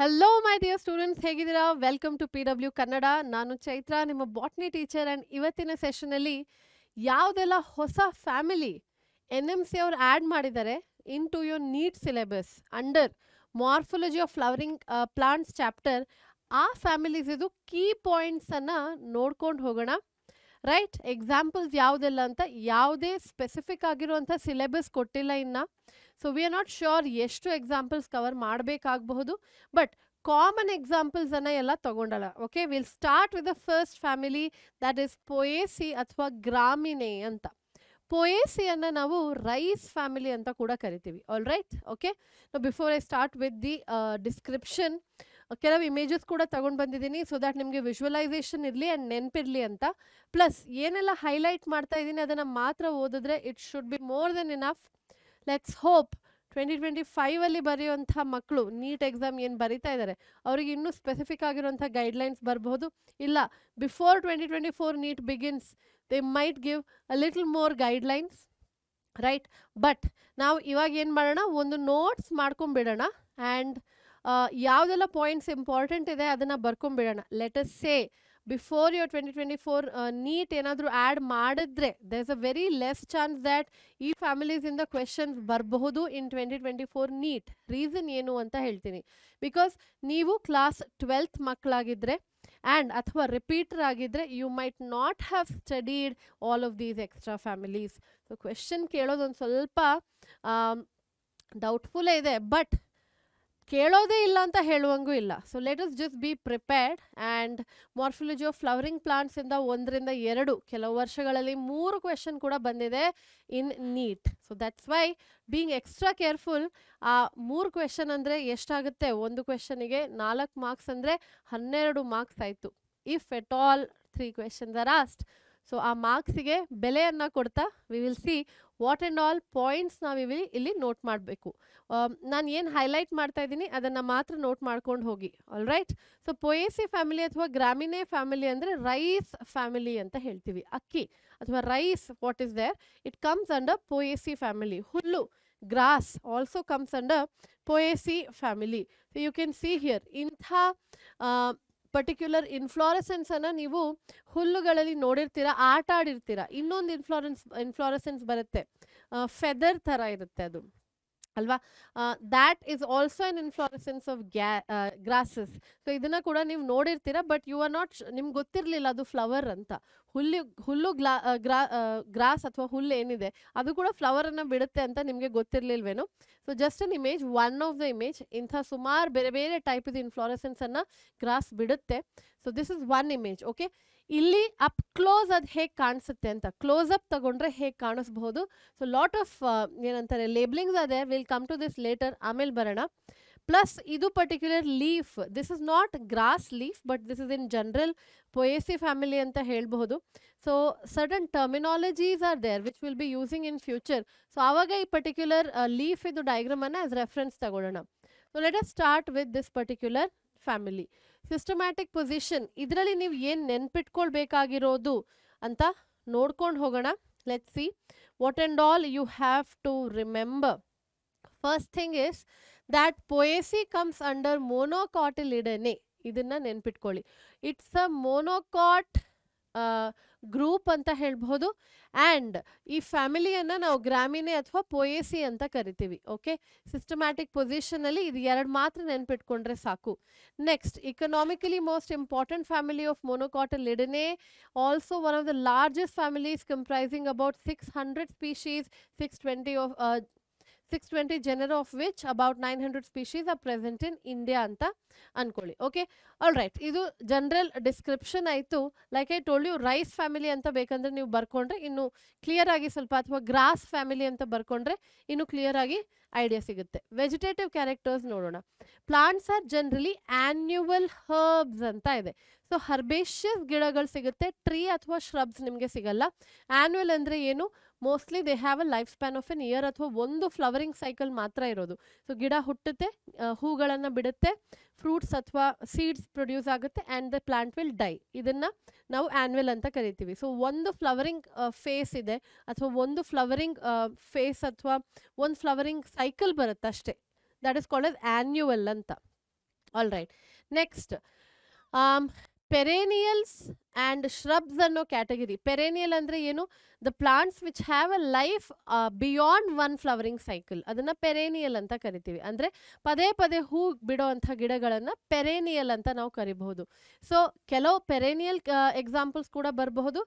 Hello my dear students ಹೇಗಿದ್ದೀರಾ welcome to P W Kannada ನಾನು ಚೈತ್ರ ನಿಮ್ಮ ಬಾಟ್ನಿ ಟೀಚರ್ ಆ್ಯಂಡ್ ಇವತ್ತಿನ ಸೆಷನಲ್ಲಿ ಯಾವುದೆಲ್ಲ ಹೊಸ ಫ್ಯಾಮಿಲಿ ಎನ್ ಎಮ್ ಸಿ ಅವ್ರು ಆ್ಯಡ್ ಮಾಡಿದ್ದಾರೆ into your NEET syllabus under morphology of flowering plants chapter ಆ ಫ್ಯಾಮಿಲೀಸ್ ಇದು ಕೀ ಪಾಯಿಂಟ್ಸನ್ನು ನೋಡ್ಕೊಂಡು ಹೋಗೋಣ ರೈಟ್ ಎಕ್ಸಾಂಪಲ್ಸ್ ಯಾವುದೆಲ್ಲ ಅಂತ ಯಾವುದೇ ಸ್ಪೆಸಿಫಿಕ್ ಆಗಿರುವಂಥ ಸಿಲೆಬಸ್ ಕೊಟ್ಟಿಲ್ಲ ಇನ್ನು so we are not sure ಎಷ್ಟು ಎಕ್ಸಾಂಪಲ್ಸ್ ಕವರ್ ಮಾಡಬೇಕಾಗಬಹುದು ಬಟ್ ಕಾಮನ್ ಎಕ್ಸಾಂಪಲ್ಸ್ ಅನ್ನ ಎಲ್ಲ ತಗೊಂಡಲ್ಲ okay will start with the first family that is Poaceae ಅಥವಾ ಗ್ರಾಮಿನೇ ಅಂತ ಪೊಯೇಸಿಯನ್ನು ನಾವು ರೈಸ್ ಫ್ಯಾಮಿಲಿ ಅಂತ ಕೂಡ ಕರಿತೀವಿ all right okay before I start with the description ಕೆಲವು ಇಮೇಜಸ್ ಕೂಡ ತಗೊಂಡು ಬಂದಿದ್ದೀನಿ ಸೊ ದಟ್ ನಿಮಗೆ ವಿಶುವಲೈಸೇಷನ್ ಇರಲಿ ಆ್ಯಂಡ್ ನೆನಪಿರಲಿ ಅಂತ ಪ್ಲಸ್ ಏನೆಲ್ಲ ಹೈಲೈಟ್ ಮಾಡ್ತಾ ಇದ್ದೀನಿ ಅದನ್ನು ಮಾತ್ರ ಓದಿದ್ರೆ it should be more then enough let's hope twenty twenty ಫೈವಲ್ಲಿ ಬರೆಯುವಂಥ ಮಕ್ಕಳು ನೀಟ್ ಎಕ್ಸಾಮ್ ಏನು ಬರಿತಾ ಇದ್ದಾರೆ ಅವರಿಗೆ ಇನ್ನೂ ಸ್ಪೆಸಿಫಿಕ್ ಆಗಿರುವಂಥ ಗೈಡ್ಲೈನ್ಸ್ ಬರಬಹುದು ಇಲ್ಲ before twenty twenty four NEET begins they might give a little more guidelines right but ನಾವು ಇವಾಗ ಏನು ಮಾಡೋಣ ಒಂದು ನೋಟ್ಸ್ ಮಾಡ್ಕೊಂಬಿಡೋಣ ಆ್ಯಂಡ್ ಯಾವುದೆಲ್ಲ ಪಾಯಿಂಟ್ಸ್ ಇಂಪಾರ್ಟೆಂಟ್ ಇದೆ ಅದನ್ನು ಬರ್ಕೊಂಬಿಡೋಣ let us say before your twenty twenty four NEET ಏನಾದರೂ ಆ್ಯಡ್ ಮಾಡಿದ್ರೆ there is a very less chance that ಈ ಫ್ಯಾಮಿಲೀಸಿಂದ ಕ್ವೆಶನ್ಸ್ ಬರಬಹುದು in twenty twenty four NEET reason ಏನು ಅಂತ ಹೇಳ್ತೀನಿ ಬಿಕಾಸ್ ನೀವು ಕ್ಲಾಸ್ ಟ್ವೆಲ್ತ್ ಮಕ್ಕಳಾಗಿದ್ದರೆ ಆ್ಯಂಡ್ ಅಥವಾ ರಿಪೀಟರ್ ಆಗಿದ್ದರೆ you might not have studied all of these extra families so question ಕೇಳೋದೊಂದು ಸ್ವಲ್ಪ ಡೌಟ್ಫುಲ್ಲೇ um, ಇದೆ ಬಟ್ ಕೇಳೋದೇ ಇಲ್ಲ ಅಂತ ಹೇಳುವಂಗೂ ಇಲ್ಲ so let us just be prepared and morphology of flowering ಪ್ಲಾಂಟ್ಸಿಂದ ಒಂದರಿಂದ ಎರಡು ಕೆಲವು ವರ್ಷಗಳಲ್ಲಿ ಮೂರು ಕ್ವೆಶನ್ ಕೂಡ ಬಂದಿದೆ in NEET so that's why being extra careful ಆ ಮೂರು ಕ್ವೆಶನ್ ಅಂದರೆ ಎಷ್ಟಾಗುತ್ತೆ ಒಂದು ಕ್ವೆಶನಿಗೆ ನಾಲ್ಕು ಮಾರ್ಕ್ಸ್ ಅಂದರೆ ಹನ್ನೆರಡು ಮಾರ್ಕ್ಸ್ ಆಯಿತು if at all three questions are asked so ಆ ಮಾರ್ಕ್ಸಿಗೆ ಬೆಲೆಯನ್ನು ಕೊಡ್ತಾ we will see what and all points ನಾವು ಇಲ್ಲಿ ಇಲ್ಲಿ ನೋಟ್ ಮಾಡಬೇಕು um, ನಾನು ಏನು ಹೈಲೈಟ್ ಮಾಡ್ತಾ ಇದ್ದೀನಿ ಅದನ್ನು ಮಾತ್ರ ನೋಟ್ ಮಾಡ್ಕೊಂಡು ಹೋಗಿ all right so Poaceae family ಅಥವಾ ಗ್ರಾಮೀಣೇ ಫ್ಯಾಮಿಲಿ ಅಂದರೆ ರೈಸ್ ಫ್ಯಾಮಿಲಿ ಅಂತ ಹೇಳ್ತೀವಿ ಅಕ್ಕಿ ಅಥವಾ rice what is there it comes under a Poaceae family ಹುಲ್ಲು grass also comes under a Poaceae family so you can see here ಇಂಥ particular inflorescence ಅನ್ನ ನೀವು ಹುಲ್ಲುಗಳಲ್ಲಿ ನೋಡಿರ್ತೀರಾ ಆಟ ಆಡಿರ್ತೀರಾ ಇನ್ನೊಂದು ಇನ್ಫ್ಲೋರೆನ್ಸ್ ಇನ್ಫ್ಲಾರೆಸೆನ್ಸ್ ಬರುತ್ತೆ ಫೆದರ್ ಥರ ಇರುತ್ತೆ ಅದು ಅಲ್ವಾ that is also an inflorescence of ಗ್ಯಾ ಗ್ರಾಸಸ್ ಸೊ ಇದನ್ನ ಕೂಡ ನೀವು ನೋಡಿರ್ತೀರಾ ಬಟ್ ಯು ಆರ್ ನಾಟ್ ನಿಮ್ಗೆ ಗೊತ್ತಿರಲಿಲ್ಲ ಅದು ಫ್ಲವರ್ ಅಂತ ಹುಲ್ಲು ಹುಲ್ಲು ಗ್ರಾಸ್ ಅಥವಾ ಹುಲ್ಲು ಏನಿದೆ ಅದು ಕೂಡ ಫ್ಲವರ್ ಅನ್ನ ಬಿಡುತ್ತೆ ಅಂತ ನಿಮಗೆ ಗೊತ್ತಿರಲಿಲ್ವೇನು so just an image one of the image ಇಂಥ ಸುಮಾರು ಬೇರೆ ಬೇರೆ ಟೈಪ್ ಇದು ಅನ್ನ ಗ್ರಾಸ್ ಬಿಡುತ್ತೆ so this is one image okay ಇಲ್ಲಿ ಅಪ್ ಕ್ಲೋಸ್ ಅದು ಹೇಗೆ ಕಾಣಿಸುತ್ತೆ ಅಂತ ಕ್ಲೋಸ್ ಅಪ್ ತಗೊಂಡ್ರೆ ಹೇಗೆ ಕಾಣಿಸ್ಬಹುದು ಸೊ ಲಾಟ್ ಆಫ್ ಏನಂತಾರೆ ಲೇಬ್ಲಿಂಗ್ಸ್ ಅದೇ will come to this later ಆಮೇಲೆ ಬರೋಣ ಪ್ಲಸ್ ಇದು particular leaf this is not grass leaf but this is in general Poaceae family ಅಂತ ಹೇಳಬಹುದು so sudden terminologies are there which will be using in future so ಅವಾಗ ಈ particular leaf ಇದು diagram ಅನ್ನ as reference ತಗೊಳ್ಳೋಣ so let us start with this particular family systematic position ಇದರಲ್ಲಿ ನೀವು ಏನು ನೆನ್ಪಿಟ್ಕೊಳ್ಬೇಕಾಗಿರೋದು ಅಂತ ನೋಡ್ಕೊಂಡು ಹೋಗೋಣ let C what and all you have to remember first thing is that Poaceae comes under Monocotyledonae ಇದನ್ನು ನೆನ್ಪಿಟ್ಕೊಳ್ಳಿ ಇಟ್ಸ್ ಅ ಮೋನೋಕಾಟ್ グループ ಅಂತ ಹೇಳಬಹುದು ആൻഡ് ಈ ಫ್ಯಾಮಿಲಿಯನ್ನ ನಾವು ಗ್ರಾಮೀನೆ ಅಥವಾ ಪೊಯೆಸಿ ಅಂತ ಕರೀತೀವಿ ಓಕೆ ಸಿಸ್ಟಮ್ಯಾಟಿಕ್ ಪೊಸಿಷನ್ ಅಲ್ಲಿ ಇದು ಎರಡು ಮಾತ್ರ ನೆನಪಿಟ್ಕೊಂಡ್ರೆ ಸಾಕು next economically most important family of Monocotyledonae also one of the largest families comprising about 600 species 620 ಆ six twenty genera of which about nine hundred species are present in India ಅಂತ ಅನ್ಕೊಳ್ಳಿ okay all right ಇದು general description ಆಯಿತು like I told you rice family ಅಂತ ಬೇಕಂದ್ರೆ ನೀವು ಬರ್ಕೊಂಡ್ರೆ ಇನ್ನು clear ಆಗಿ ಸ್ವಲ್ಪ ಅಥವಾ ಗ್ರಾಸ್ ಫ್ಯಾಮಿಲಿ ಅಂತ ಬರ್ಕೊಂಡ್ರೆ ಇನ್ನು ಕ್ಲಿಯರ್ ಆಗಿ ಐಡಿಯಾ ಸಿಗುತ್ತೆ ವೆಜಿಟೇಟಿವ್ ಕ್ಯಾರೆಕ್ಟರ್ಸ್ ನೋಡೋಣ plants are generally annual herbs ಅಂತ ಇದೆ ಸೊ ಹರ್ಬೇಷಿಯಸ್ ಗಿಡಗಳು ಸಿಗುತ್ತೆ ಟ್ರೀ ಅಥವಾ ಶ್ರಬ್ಸ್ ನಿಮಗೆ ಸಿಗಲ್ಲ ಆನ್ಯುವಲ್ ಅಂದರೆ ಏನು mostly they have a life span of an year ಅಥವಾ ಒಂದು ಫ್ಲವರಿಂಗ್ ಸೈಕಲ್ ಮಾತ್ರ ಇರೋದು ಸೊ ಗಿಡ ಹುಟ್ಟುತ್ತೆ ಹೂಗಳನ್ನು ಬಿಡುತ್ತೆ ಫ್ರೂಟ್ಸ್ ಅಥವಾ ಸೀಡ್ಸ್ ಪ್ರೊಡ್ಯೂಸ್ ಆಗುತ್ತೆ and the plant will die ಇದನ್ನು ನಾವು ಆ್ಯನ್ವಲ್ ಅಂತ ಕರಿತೀವಿ ಸೊ ಒಂದು ಫ್ಲವರಿಂಗ್ ಫೇಸ್ ಇದೆ ಅಥವಾ ಒಂದು ಫ್ಲವರಿಂಗ್ ಫೇಸ್ ಅಥವಾ ಒಂದು ಫ್ಲವರಿಂಗ್ ಸೈಕಲ್ ಬರುತ್ತೆ ಅಷ್ಟೇ ದಟ್ ಇಸ್ ಕಾಲ್ಡ್ ಆ್ಯನ್ಯುವಲ್ ಅಂತ all right next perennials and shrubs ಅನ್ನೋ ಕ್ಯಾಟಗರಿ ಪೆರೇನಿಯಲ್ ಅಂದರೆ ಏನು the plants which have a life beyond one flowering cycle ಅದನ್ನು ಪೆರೇನಿಯಲ್ ಅಂತ ಕರಿತೀವಿ ಅಂದರೆ ಪದೇ ಪದೇ ಹೂ ಬಿಡೋ ಅಂಥ ಗಿಡಗಳನ್ನು ಪೆರೇನಿಯಲ್ ಅಂತ ನಾವು ಕರಿಬಹುದು ಸೊ ಕೆಲವು ಪೆರೇನಿಯಲ್ ಎಕ್ಸಾಂಪಲ್ಸ್ uh, ಕೂಡ ಬರಬಹುದು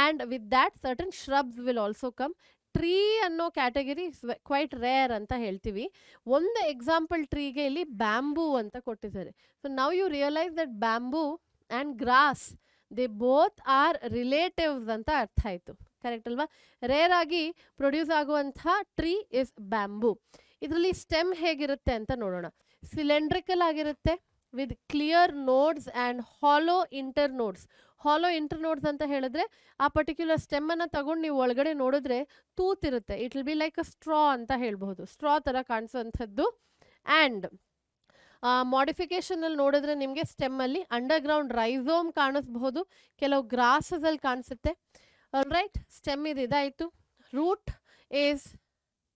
and with that certain shrubs will also come tree ಅನ್ನೋ ಕ್ಯಾಟಗರಿ ಕ್ವೈಟ್ ರೇರ್ ಅಂತ ಹೇಳ್ತೀವಿ ಒಂದು ಎಕ್ಸಾಂಪಲ್ ಟ್ರೀಗೆ ಇಲ್ಲಿ ಬ್ಯಾಂಬೂ ಅಂತ ಕೊಟ್ಟಿದ್ದಾರೆ ಸೊ ನಾವು you realise that bamboo and grass they both are relatives ಅಂತ ಅರ್ಥ ಆಯಿತು ಕರೆಕ್ಟ್ ಅಲ್ವಾ ರೇರ್ ಆಗಿ ಪ್ರೊಡ್ಯೂಸ್ ಆಗುವಂಥ ಟ್ರೀ ಇಸ್ ಬ್ಯಾಂಬೂ ಇದರಲ್ಲಿ ಸ್ಟೆಮ್ ಹೇಗಿರುತ್ತೆ ಅಂತ ನೋಡೋಣ ಸಿಲೆಂಡ್ರಿಕಲ್ ಆಗಿರುತ್ತೆ with clear nodes and hollow internodes hollow internodes ಅಂತ ಹೇಳಿದ್ರೆ ಆ ಪರ್ಟಿಕ್ಯುಲರ್ ಸ್ಟೆಮ್ಮನ್ನು ತಗೊಂಡು ನೀವು ಒಳಗಡೆ ನೋಡಿದ್ರೆ ತೂತಿರುತ್ತೆ it will be like a straw ಅಂತ ಹೇಳ್ಬಹುದು ಸ್ಟ್ರಾ ಥರ ಕಾಣಿಸೋವಂಥದ್ದು ಆ್ಯಂಡ್ ಅಲ್ಲಿ ನೋಡಿದ್ರೆ ನಿಮಗೆ ಅಂಡರ್ ಗ್ರೌಂಡ್ ರೈಸೋಮ್ ಕಾಣಿಸಬಹುದು ಕೆಲವು ಅಲ್ಲಿ ಕಾಣಿಸುತ್ತೆ ರೈಟ್ ಸ್ಟೆಮ್ ಇದು ಇದಾಯಿತು root is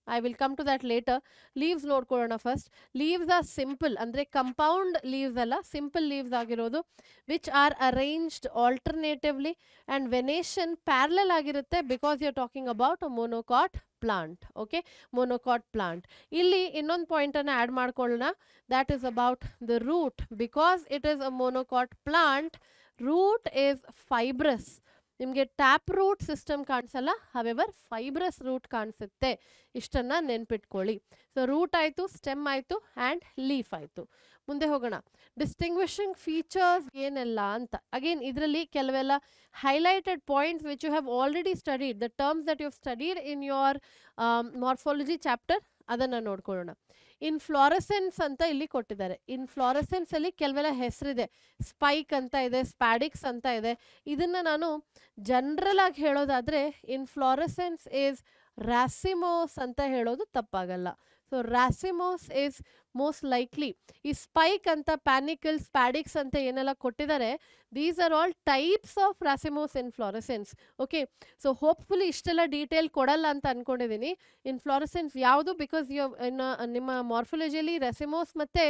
I will come to that later. Leaves nodkodana first. Leaves are simple. Andre compound leaves are Simple leaves agirodu. Which are arranged alternatively. And venation parallel agirutte. Because you are talking about a monocot plant. Okay. Monocot plant. Illy innon point anna add maadkodana. That is about the root. Because it is a monocot plant. Root is Fibrous. ನಿಮಗೆ tap root system ಕಾಣಿಸಲ್ಲ however fibrous root ಕಾಣಿಸುತ್ತೆ ಇಷ್ಟನ್ನು ನೆನ್ಪಿಟ್ಕೊಳ್ಳಿ so root ಆಯಿತು stem ಆಯಿತು and leaf ಆಯಿತು ಮುಂದೆ ಹೋಗೋಣ ಡಿಸ್ಟಿಂಗ್ವಿಷಿಂಗ್ ಫೀಚರ್ಸ್ ಏನೆಲ್ಲ ಅಂತ ಅಗೇನ್ ಇದರಲ್ಲಿ ಕೆಲವೆಲ್ಲ highlighted points which you have already studied the terms that you studied in your morphology chapter ಅದನ್ನು ನೋಡ್ಕೊಳ್ಳೋಣ ಇನ್ ಫ್ಲೋರಸೆನ್ಸ್ ಅಂತ ಇಲ್ಲಿ ಕೊಟ್ಟಿದ್ದಾರೆ ಇನ್ ಫ್ಲೋರಸೆನ್ಸ್ ಅಲ್ಲಿ ಕೆಲವೆಲ್ಲ ಹೆಸರಿದೆ ಸ್ಪೈಕ್ ಅಂತ ಇದೆ ಸ್ಪ್ಯಾಡಿಕ್ಸ್ ಅಂತ ಇದೆ ಇದನ್ನ ನಾನು ಜನರಲ್ ಆಗಿ ಹೇಳೋದಾದ್ರೆ ಫ್ಲೋರಸೆನ್ಸ್ ಈಸ್ ರಾಸಿಮೋಸ್ ಅಂತ ಹೇಳೋದು ತಪ್ಪಾಗಲ್ಲ so racemose is most likely ಈ ಸ್ಪೈಕ್ ಅಂತ ಪ್ಯಾನಿಕಲ್ಸ್ ಪ್ಯಾಡಿಕ್ಸ್ ಅಂತ ಏನೆಲ್ಲ ಕೊಟ್ಟಿದ್ದಾರೆ these are all types of racemose inflorescence okay so hopefully ಇಷ್ಟೆಲ್ಲ ಡೀಟೇಲ್ ಕೊಡಲ್ಲ ಅಂತ ಅಂದ್ಕೊಂಡಿದ್ದೀನಿ ಇನ್ ಫ್ಲಾರಸೆನ್ಸ್ ಯಾವುದು ಬಿಕಾಸ್ ಯು ಇನ್ ನಿಮ್ಮ ಮಾರ್ಫೊಲಜಿಯಲ್ಲಿ ರೆಸಿಮೋಸ್ ಮತ್ತು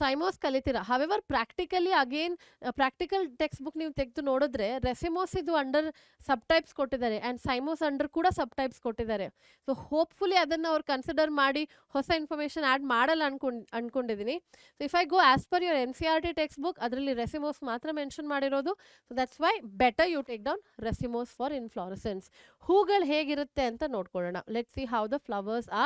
ಸೈಮೋಸ್ ಕಲಿತೀರಾ however practically again practical text book ನೀವು ತೆಗೆದು ನೋಡಿದ್ರೆ ರೆಸಿಮೋಸ್ ಇದು ಅಂಡರ್ ಸಬ್ ಟೈಪ್ಸ್ ಕೊಟ್ಟಿದ್ದಾರೆ ಆ್ಯಂಡ್ ಸೈಮೋಸ್ ಅಂಡರ್ ಕೂಡ ಸಬ್ ಟೈಪ್ಸ್ ಕೊಟ್ಟಿದ್ದಾರೆ ಸೊ ಹೋಪ್ಫುಲಿ ಅದನ್ನು ಅವ್ರು ಕನ್ಸಿಡರ್ ಮಾಡಿ ಹೊಸ ಇನ್ಫಾರ್ಮೇಷನ್ ಆ್ಯಡ್ ಮಾಡಲ್ಲ ಅನ್ಕೊಂಡು ಅಂದ್ಕೊಂಡಿದ್ದೀನಿ so if I go as per your N C R T text book ಅದರಲ್ಲಿ ರೆಸಿಮೋಸ್ ಮಾತ್ರ ಮೆನ್ಷನ್ ಮಾಡಿರೋದು so that's why better you take down racemose for in inflorescence ಹೂಗಳು ಹೇಗಿರುತ್ತೆ ಅಂತ ನೋಡ್ಕೊಳ್ಳೋಣ let see how the flowers ಆ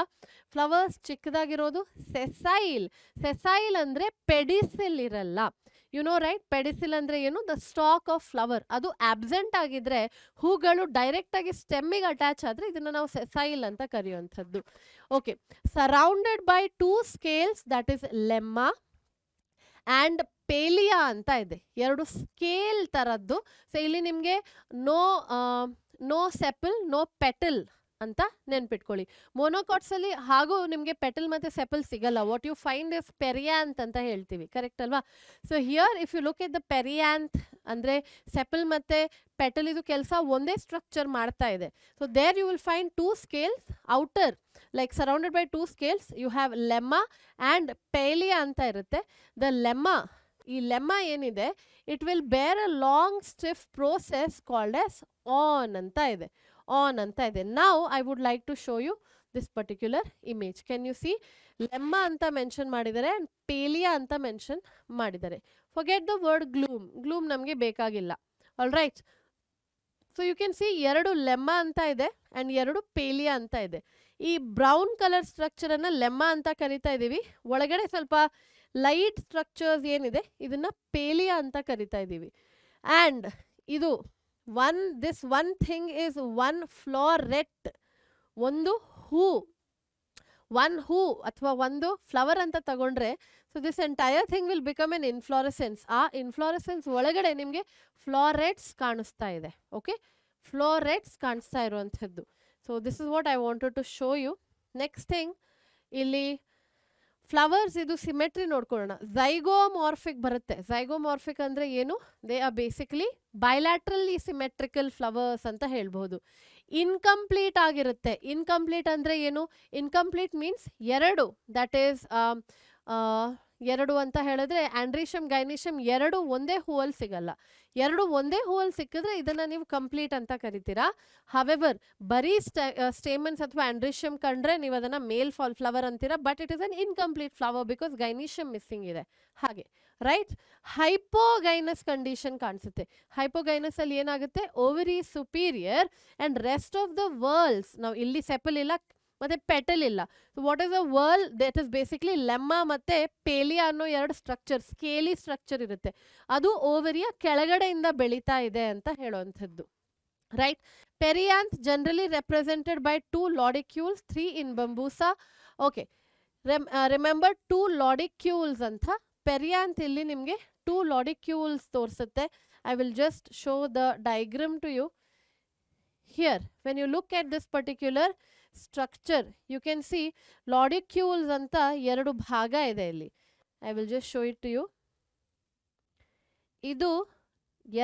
flowers ಚಿಕ್ಕದಾಗಿರೋದು sessile sessile ಅಂದರೆ ಆದರೆ ಪೆಡಿಸಿಲ್ ಇರಲ್ಲ ಯು ನೋ ರೈಟ್ ಪೆಡಿಸಿಲ್ ಅಂದ್ರೆ ಏನು ದ ಸ್ಟಾಕ್ ಆಫ್ ಫ್ಲವರ್ ಅದು ಆಬ್ಸೆಂಟ್ ಆಗಿದ್ರೆ ಹೂಗಳು ಡೈರೆಕ್ಟಾಗಿ ಸ್ಟೆಮ್ಮಿಗೆ ಅಟ್ಯಾಚ್ ಆದರೆ ಇದನ್ನ ನಾವು ಸೆಸೈಲ್ ಅಂತ ಕರೆಯುವಂಥದ್ದು okay surrounded by two scales that is lemma and palea ಅಂತ ಇದೆ ಎರಡು ಸ್ಕೇಲ್ ಥರದ್ದು ಸೊ ಇಲ್ಲಿ ನಿಮಗೆ no no sepal no petal ಅಂತ ನೆನ್ಪಿಟ್ಕೊಳ್ಳಿ ಅಲ್ಲಿ ಹಾಗೂ ನಿಮಗೆ ಪೆಟಲ್ ಮತ್ತೆ ಸೆಪಲ್ ಸಿಗಲ್ಲ what you find is perianth ಅಂತ ಹೇಳ್ತೀವಿ ಕರೆಕ್ಟ್ ಅಲ್ವಾ so here if you look at the perianth ಅಂದರೆ ಸೆಪಲ್ ಮತ್ತೆ ಪೆಟಲ್ ಇದು ಕೆಲಸ ಒಂದೇ ಸ್ಟ್ರಕ್ಚರ್ ಮಾಡ್ತಾ ಇದೆ so there you will find two scales outer like surrounded by two scales you have lemma and palea ಅಂತ ಇರುತ್ತೆ ದ ಲೆಮ್ಮ ಈ ಲೆಮ್ಮ ಏನಿದೆ it will bear a long stiff process called as awn ಅಂತ ಇದೆ ಆನ್ ಅಂತ ಇದೆ ನಾವು I would like to show you this particular image can you see lemma ಅಂತ ಮೆನ್ಷನ್ ಮಾಡಿದ್ದಾರೆ ಆ್ಯಂಡ್ ಪೇಲಿಯಾ ಅಂತ ಮೆನ್ಷನ್ ಮಾಡಿದ್ದಾರೆ forget the word glume glume ನಮಗೆ ಬೇಕಾಗಿಲ್ಲ all right so you can see ಎರಡು ಲೆಮ್ಮ ಅಂತ ಇದೆ ಆ್ಯಂಡ್ ಎರಡು ಪೇಲಿಯಾ ಅಂತ ಇದೆ ಈ ಬ್ರೌನ್ ಕಲರ್ ಸ್ಟ್ರಕ್ಚರನ್ನು ಲೆಮ್ಮ ಅಂತ ಕರಿತಾ ಇದ್ದೀವಿ ಒಳಗಡೆ ಸ್ವಲ್ಪ ಲೈಟ್ ಸ್ಟ್ರಕ್ಚರ್ಸ್ ಏನಿದೆ ಇದನ್ನು ಪೇಲಿಯಾ ಅಂತ ಕರಿತಾ ಇದ್ದೀವಿ ಆ್ಯಂಡ್ ಇದು one this one thing is one floret ಒಂದು ಹೂ ಒನ್ ಹೂ ಅಥವಾ ಒಂದು ಫ್ಲವರ್ ಅಂತ ತಗೊಂಡ್ರೆ so this entire thing will become in inflorescence ಆ ಇನ್ಫ್ಲೋರೆಸೆನ್ಸ್ ಒಳಗಡೆ ನಿಮಗೆ ಫ್ಲೋರೆಟ್ಸ್ ಕಾಣಿಸ್ತಾ ಇದೆ ಓಕೆ ಫ್ಲೋರೆಟ್ಸ್ ಕಾಣಿಸ್ತಾ ಇರುವಂಥದ್ದು so this is what I wanted to show you next thing ಇಲ್ಲಿ ಫ್ಲವರ್ಸ್ ಇದು ಸಿಮೆಟ್ರಿ ನೋಡ್ಕೊಳ್ಳೋಣ ಝೈಗೋಮಾರ್ಫಿಕ್ ಬರುತ್ತೆ ಝೈಗೋಮಾರ್ಫಿಕ್ ಅಂದರೆ ಏನು they are basically bilaterally symmetrical flowers ಅಂತ ಹೇಳ್ಬೋದು ಇನ್ಕಂಪ್ಲೀಟ್ ಆಗಿರುತ್ತೆ ಇನ್ಕಂಪ್ಲೀಟ್ ಅಂದರೆ ಏನು ಇನ್ಕಂಪ್ಲೀಟ್ ಮೀನ್ಸ್ ಎರಡು ದಟ್ ಈಸ್ ಎರಡು ಅಂತ ಹೇಳಿದ್ರೆ ಆಂಡ್ರೀಷಮ್ ಗೈನೀಷಮ್ ಎರಡು ಒಂದೇ ಹೂವಲ್ಲಿ ಸಿಗಲ್ಲ ಎರಡು ಒಂದೇ ಹೂವಲ್ಲಿ ಸಿಕ್ಕಿದ್ರೆ ಇದನ್ನ ನೀವು ಕಂಪ್ಲೀಟ್ ಅಂತ ಕರಿತೀರಾ ಹವೆವರ್ ಬರೀ ಸ್ಟೇಮನ್ಸ್ ಅಥವಾ ಆಂಡ್ರೀಷಮ್ ಕಂಡ್ರೆ ನೀವು ಅದನ್ನ ಮೇಲ್ ಫಾಲ್ ಫ್ಲವರ್ ಅಂತೀರಾ but it is an incomplete flower because gynoecium missing ಇದೆ ಹಾಗೆ ರೈಟ್ ಹೈಪೋಗೈನಸ್ ಕಂಡೀಷನ್ ಕಾಣಿಸುತ್ತೆ ಹೈಪೋಗೈನಸ್ ಅಲ್ಲಿ ಏನಾಗುತ್ತೆ ovary superior and rest of the whorls ನಾವು ಇಲ್ಲಿ ಸೆಪಲ್ ಇಲ್ಲ ಮತ್ತೆ ಪೆಟಲ್ ಇಲ್ಲ what is a whorl that is basically lemma ಮತ್ತು ಪೇಲಿಯಾ ಅನ್ನೋ ಎರಡು ಸ್ಟ್ರಕ್ಚರ್ ಸ್ಕೇಲಿ ಸ್ಟ್ರಕ್ಚರ್ ಇರುತ್ತೆ ಅದು ಓವರಿಯ ಕೆಳಗಡೆಯಿಂದ ಬೆಳೀತಾ ಇದೆ ಅಂತ ಹೇಳುವಂಥದ್ದು right perianth generally represented by two lodicules three in Bambusa okay remember two lodicules ಅಂತ ಪೆರಿಯಾಂತ್ ಇಲ್ಲಿ ನಿಮಗೆ ಟೂ ಲಾಡಿಕ್ಯೂಲ್ಸ್ ತೋರಿಸುತ್ತೆ I will just show the diagram to you here when you look at this particular structure you can see lodicules ಅಂತ ಎರಡು ಭಾಗ ಇದೆ ಇಲ್ಲಿ I will just show it to you ಇದು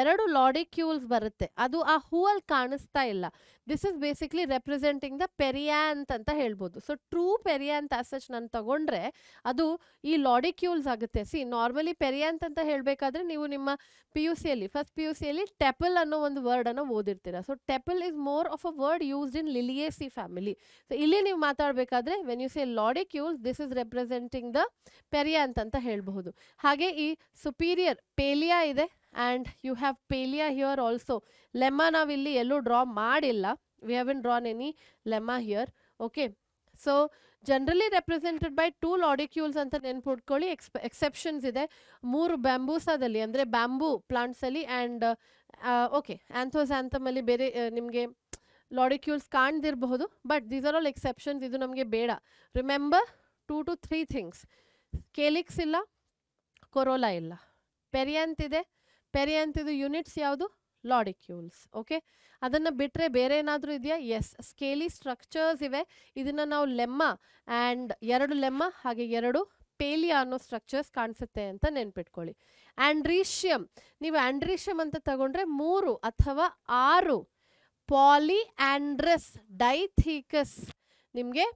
ಎರಡು ಲಾಡಿಕ್ಯೂಲ್ಸ್ ಬರುತ್ತೆ ಅದು ಆ ಹೂವಲ್ಲಿ ಕಾಣಿಸ್ತಾ ಇಲ್ಲ this is basically representing the perianth ಅಂತ ಹೇಳ್ಬೋದು so true perianth as such ನಾನು ತಗೊಂಡ್ರೆ ಅದು ಈ ಲಾಡಿಕ್ಯೂಲ್ಸ್ ಆಗುತ್ತೆ ಸಿ ನಾರ್ಮಲಿ ಪೆರಿಯಾಂತ್ ಅಂತ ಹೇಳಬೇಕಾದ್ರೆ ನೀವು ನಿಮ್ಮ ಪಿ ಯು ಸಿಯಲ್ಲಿ ಫಸ್ಟ್ ಪಿ ಯು ಸಿಯಲ್ಲಿ ಟೆಪಲ್ ಅನ್ನೋ ಒಂದು ವರ್ಡ್ ವರ್ಡನ್ನು ಓದಿರ್ತೀರ so tepal is more of a word used in Liliaceae family so ಇಲ್ಲಿ ನೀವು ಮಾತಾಡಬೇಕಾದ್ರೆ when you see lodicules this is representing the perianth ಅಂತ ಹೇಳಬಹುದು ಹಾಗೆ ಈ ಸುಪೀರಿಯರ್ ಪೇಲಿಯಾ ಇದೆ and you have palea here also lemma ನಾವಿಲ್ಲಿ ಎಲ್ಲೂ ಡ್ರಾ ಮಾಡಿಲ್ಲ we have in drawn any lemma here okay so generally represented by two lodicules ಅಂತ ನೆನ್ಪಿಟ್ಕೊಳ್ಳಿ ಎಕ್ಸ್ ಎಕ್ಸೆಪ್ಷನ್ಸ್ ಇದೆ ಮೂರು ಬ್ಯಾಂಬೂಸಾದಲ್ಲಿ ಅಂದರೆ ಬ್ಯಾಂಬೂ ಪ್ಲಾಂಟ್ಸಲ್ಲಿ ಆ್ಯಂಡ್ ಓಕೆ ಆ್ಯಂಥೋಸ್ ಆ್ಯಂಥಮಲ್ಲಿ ಬೇರೆ ನಿಮಗೆ ಲಾಡಿಕ್ಯೂಲ್ಸ್ ಕಾಣ್ದಿರಬಹುದು but these are all exceptions ಇದು ನಮಗೆ ಬೇಡ remember two to three things calyx ಇಲ್ಲ ಕೊರೋಲಾ ಇಲ್ಲ ಪೆರಿಯಂತಿದೆ ಇದೆ ಪೆರಿ ಅಂತಿದ್ದು ಯೂನಿಟ್ಸ್ ಯಾವುದು ಲಾಡಿಕ್ಯೂಲ್ಸ್ ಓಕೆ ಅದನ್ನು ಬಿಟ್ಟರೆ ಬೇರೆ ಏನಾದರೂ ಇದೆಯಾ ಎಸ್ ಸ್ಕೇಲಿ ಸ್ಟ್ರಕ್ಚರ್ಸ್ ಇವೆ ಇದನ್ನು ನಾವು ಲೆಮ್ಮ ಆ್ಯಂಡ್ ಎರಡು ಲೆಮ್ಮ ಹಾಗೆ ಎರಡು ಪೇಲಿಯ ಅನ್ನೋ ಸ್ಟ್ರಕ್ಚರ್ಸ್ ಕಾಣಿಸುತ್ತೆ ಅಂತ ನೆನ್ಪಿಟ್ಕೊಳ್ಳಿ ಆಂಡ್ರೀಷಿಯಂ ನೀವು ಆಂಡ್ರೀಷಿಯಂ ಅಂತ ತಗೊಂಡ್ರೆ ಮೂರು ಅಥವಾ ಆರು ಪಾಲಿ ಆಂಡ್ರಸ್ ಡೈಥೀಕಸ್ ನಿಮಗೆ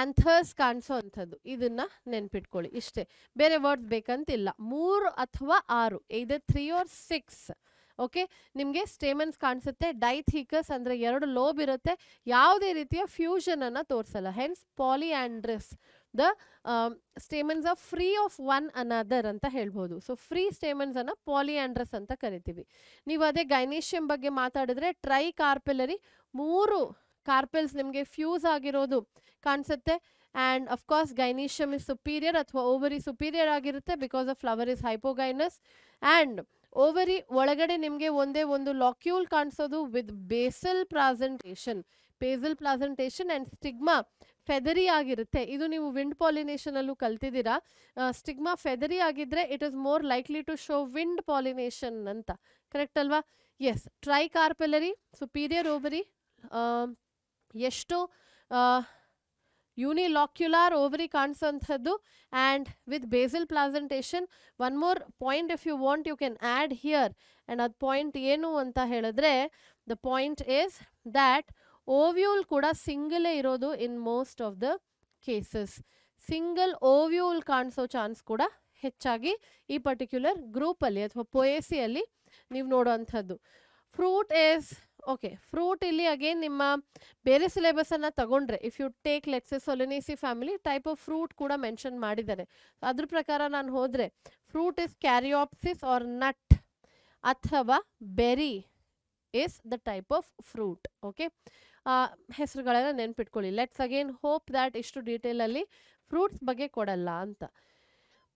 ಆಂಥರ್ಸ್ ಕಾಣಿಸೋ ಅಂಥದ್ದು ಇದನ್ನು ನೆನ್ಪಿಟ್ಕೊಳ್ಳಿ ಇಷ್ಟೇ ಬೇರೆ ವರ್ಡ್ ಬೇಕಂತಿಲ್ಲ ಮೂರು ಅಥವಾ ಆರು ಇದೆ ತ್ರೀ ಆರ್ ಸಿಕ್ಸ್ ಓಕೆ ನಿಮಗೆ ಸ್ಟೇಮನ್ಸ್ ಕಾಣಿಸುತ್ತೆ ಡೈಥೀಕಸ್ ಅಂದರೆ ಎರಡು ಲೋಬ್ ಇರುತ್ತೆ ಯಾವುದೇ ರೀತಿಯ ಫ್ಯೂಷನನ್ನು ತೋರಿಸಲ್ಲ hence polyandrous the stamens of free of one another ಅಂತ ಹೇಳ್ಬೋದು ಸೊ ಫ್ರೀ ಸ್ಟೇಮನ್ಸ್ ಸ್ಟೇಮನ್ಸನ್ನು ಪಾಲಿಯಾಂಡ್ರಸ್ ಅಂತ ಕರಿತೀವಿ ನೀವು ಅದೇ ಗೈನೇಷಿಯಂ ಬಗ್ಗೆ ಮಾತಾಡಿದ್ರೆ ಟ್ರೈ ಕಾರ್ಪೆಲರಿ ಮೂರು ಕಾರ್ಪೆಲ್ಸ್ ನಿಮಗೆ ಫ್ಯೂಸ್ ಆಗಿರೋದು ಕಾಣಿಸುತ್ತೆ and of course gynoecium is superior ಅಥವಾ ಓವರಿ ಸುಪೀರಿಯರ್ ಆಗಿರುತ್ತೆ because of flower is hypogynous and ovary ಒಳಗಡೆ ನಿಮಗೆ ಒಂದೇ ಒಂದು ಲಾಕ್ಯೂಲ್ ಕಾಣಿಸೋದು with basal placentation basal placentation and stigma feathery ಆಗಿರುತ್ತೆ ಇದು ನೀವು ವಿಂಡ್ ಪಾಲಿನೇಷನಲ್ಲೂ ಕಲ್ತಿದ್ದೀರಾ ಸ್ಟಿಗ್ಮಾ ಫೆದರಿ ಆಗಿದ್ರೆ it is more likely to show wind pollination ಅಂತ ಕರೆಕ್ಟ್ ಅಲ್ವಾ yes tricarpellary superior ovary ಎಷ್ಟು ಯೂನಿಲಾಕ್ಯುಲಾರ್ ಓವರಿ ಕಾಣಿಸೋಂಥದ್ದು and with basal placentation one more point if you want you can add here and ಅದು point ಏನು ಅಂತ ಹೇಳಿದ್ರೆ the point is that ovule ಕೂಡ ಸಿಂಗಲೇ ಇರೋದು in most of the cases single ovule ಕಾಣಿಸೋ ಚಾನ್ಸ್ ಕೂಡ ಹೆಚ್ಚಾಗಿ ಈ ಪರ್ಟಿಕ್ಯುಲರ್ ಗ್ರೂಪಲ್ಲಿ ಅಥವಾ ಪೊಯೇಸಿಯಲ್ಲಿ ನೀವು ನೋಡೋ ಫ್ರೂಟ್ ಈಸ್ ಓಕೆ ಫ್ರೂಟ್ ಇಲ್ಲಿ ಅಗೇನ್ ನಿಮ್ಮ ಬೇರೆ ಸಿಲೆಬಸನ್ನು ತಗೊಂಡ್ರೆ if you take let's Solanaceae family type of fruit ಕೂಡ ಮೆನ್ಷನ್ ಮಾಡಿದ್ದಾರೆ ಅದ್ರ ಪ್ರಕಾರ ನಾನು ಹೋದರೆ fruit is caryopsis or nut ಅಥವಾ berry is the type of fruit okay ಹೆಸರುಗಳೆಲ್ಲ ನೆನ್ಪಿಟ್ಕೊಳ್ಳಿ ಲೆಟ್ಸ್ ಅಗೇನ್ ಹೋಪ್ ದ್ಯಾಟ್ ಇಷ್ಟು ಅಲ್ಲಿ ಫ್ರೂಟ್ಸ್ ಬಗ್ಗೆ ಕೊಡಲ್ಲ ಅಂತ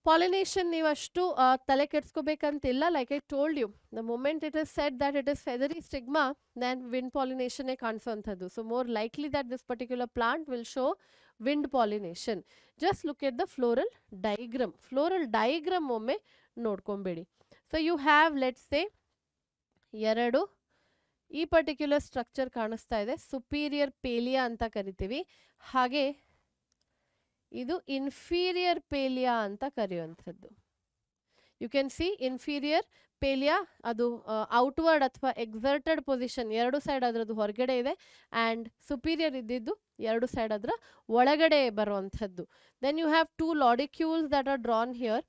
ಪಾಲಿನೇಷನ್ ನೀವಷ್ಟು ತಲೆ ಕೆಡ್ಸ್ಕೋಬೇಕಂತಿಲ್ಲ like I told you the moment it is set that it is feathery stigma then wind ಪಾಲಿನೇಷನ್ನೇ ಕಾಣಿಸುವಂಥದ್ದು so more likely that this particular plant will show wind pollination just look at the floral diagram floral diagram ಒಮ್ಮೆ ನೋಡ್ಕೊಂಬೇಡಿ so you have let's say ಎರಡು ಈ particular structure ಕಾಣಿಸ್ತಾ ಇದೆ superior ಪೇಲಿಯಾ ಅಂತ ಕರಿತೀವಿ ಹಾಗೆ ಇದು ಇನ್ಫೀರಿಯರ್ ಪೇಲಿಯಾ ಅಂತ ಕರೆಯುವಂಥದ್ದು you can see inferior palea ಅದು ಔಟ್ವರ್ಡ್ ಅಥವಾ ಎಕ್ಸರ್ಟೆಡ್ ಪೊಸಿಷನ್ ಎರಡು ಸೈಡ್ ಅದರದ್ದು ಹೊರಗಡೆ ಇದೆ ಆ್ಯಂಡ್ ಸುಪೀರಿಯರ್ ಇದ್ದಿದ್ದು ಎರಡು ಸೈಡ್ ಅದರ ಒಳಗಡೆ ಬರುವಂಥದ್ದು then you have two lodicules that are drawn here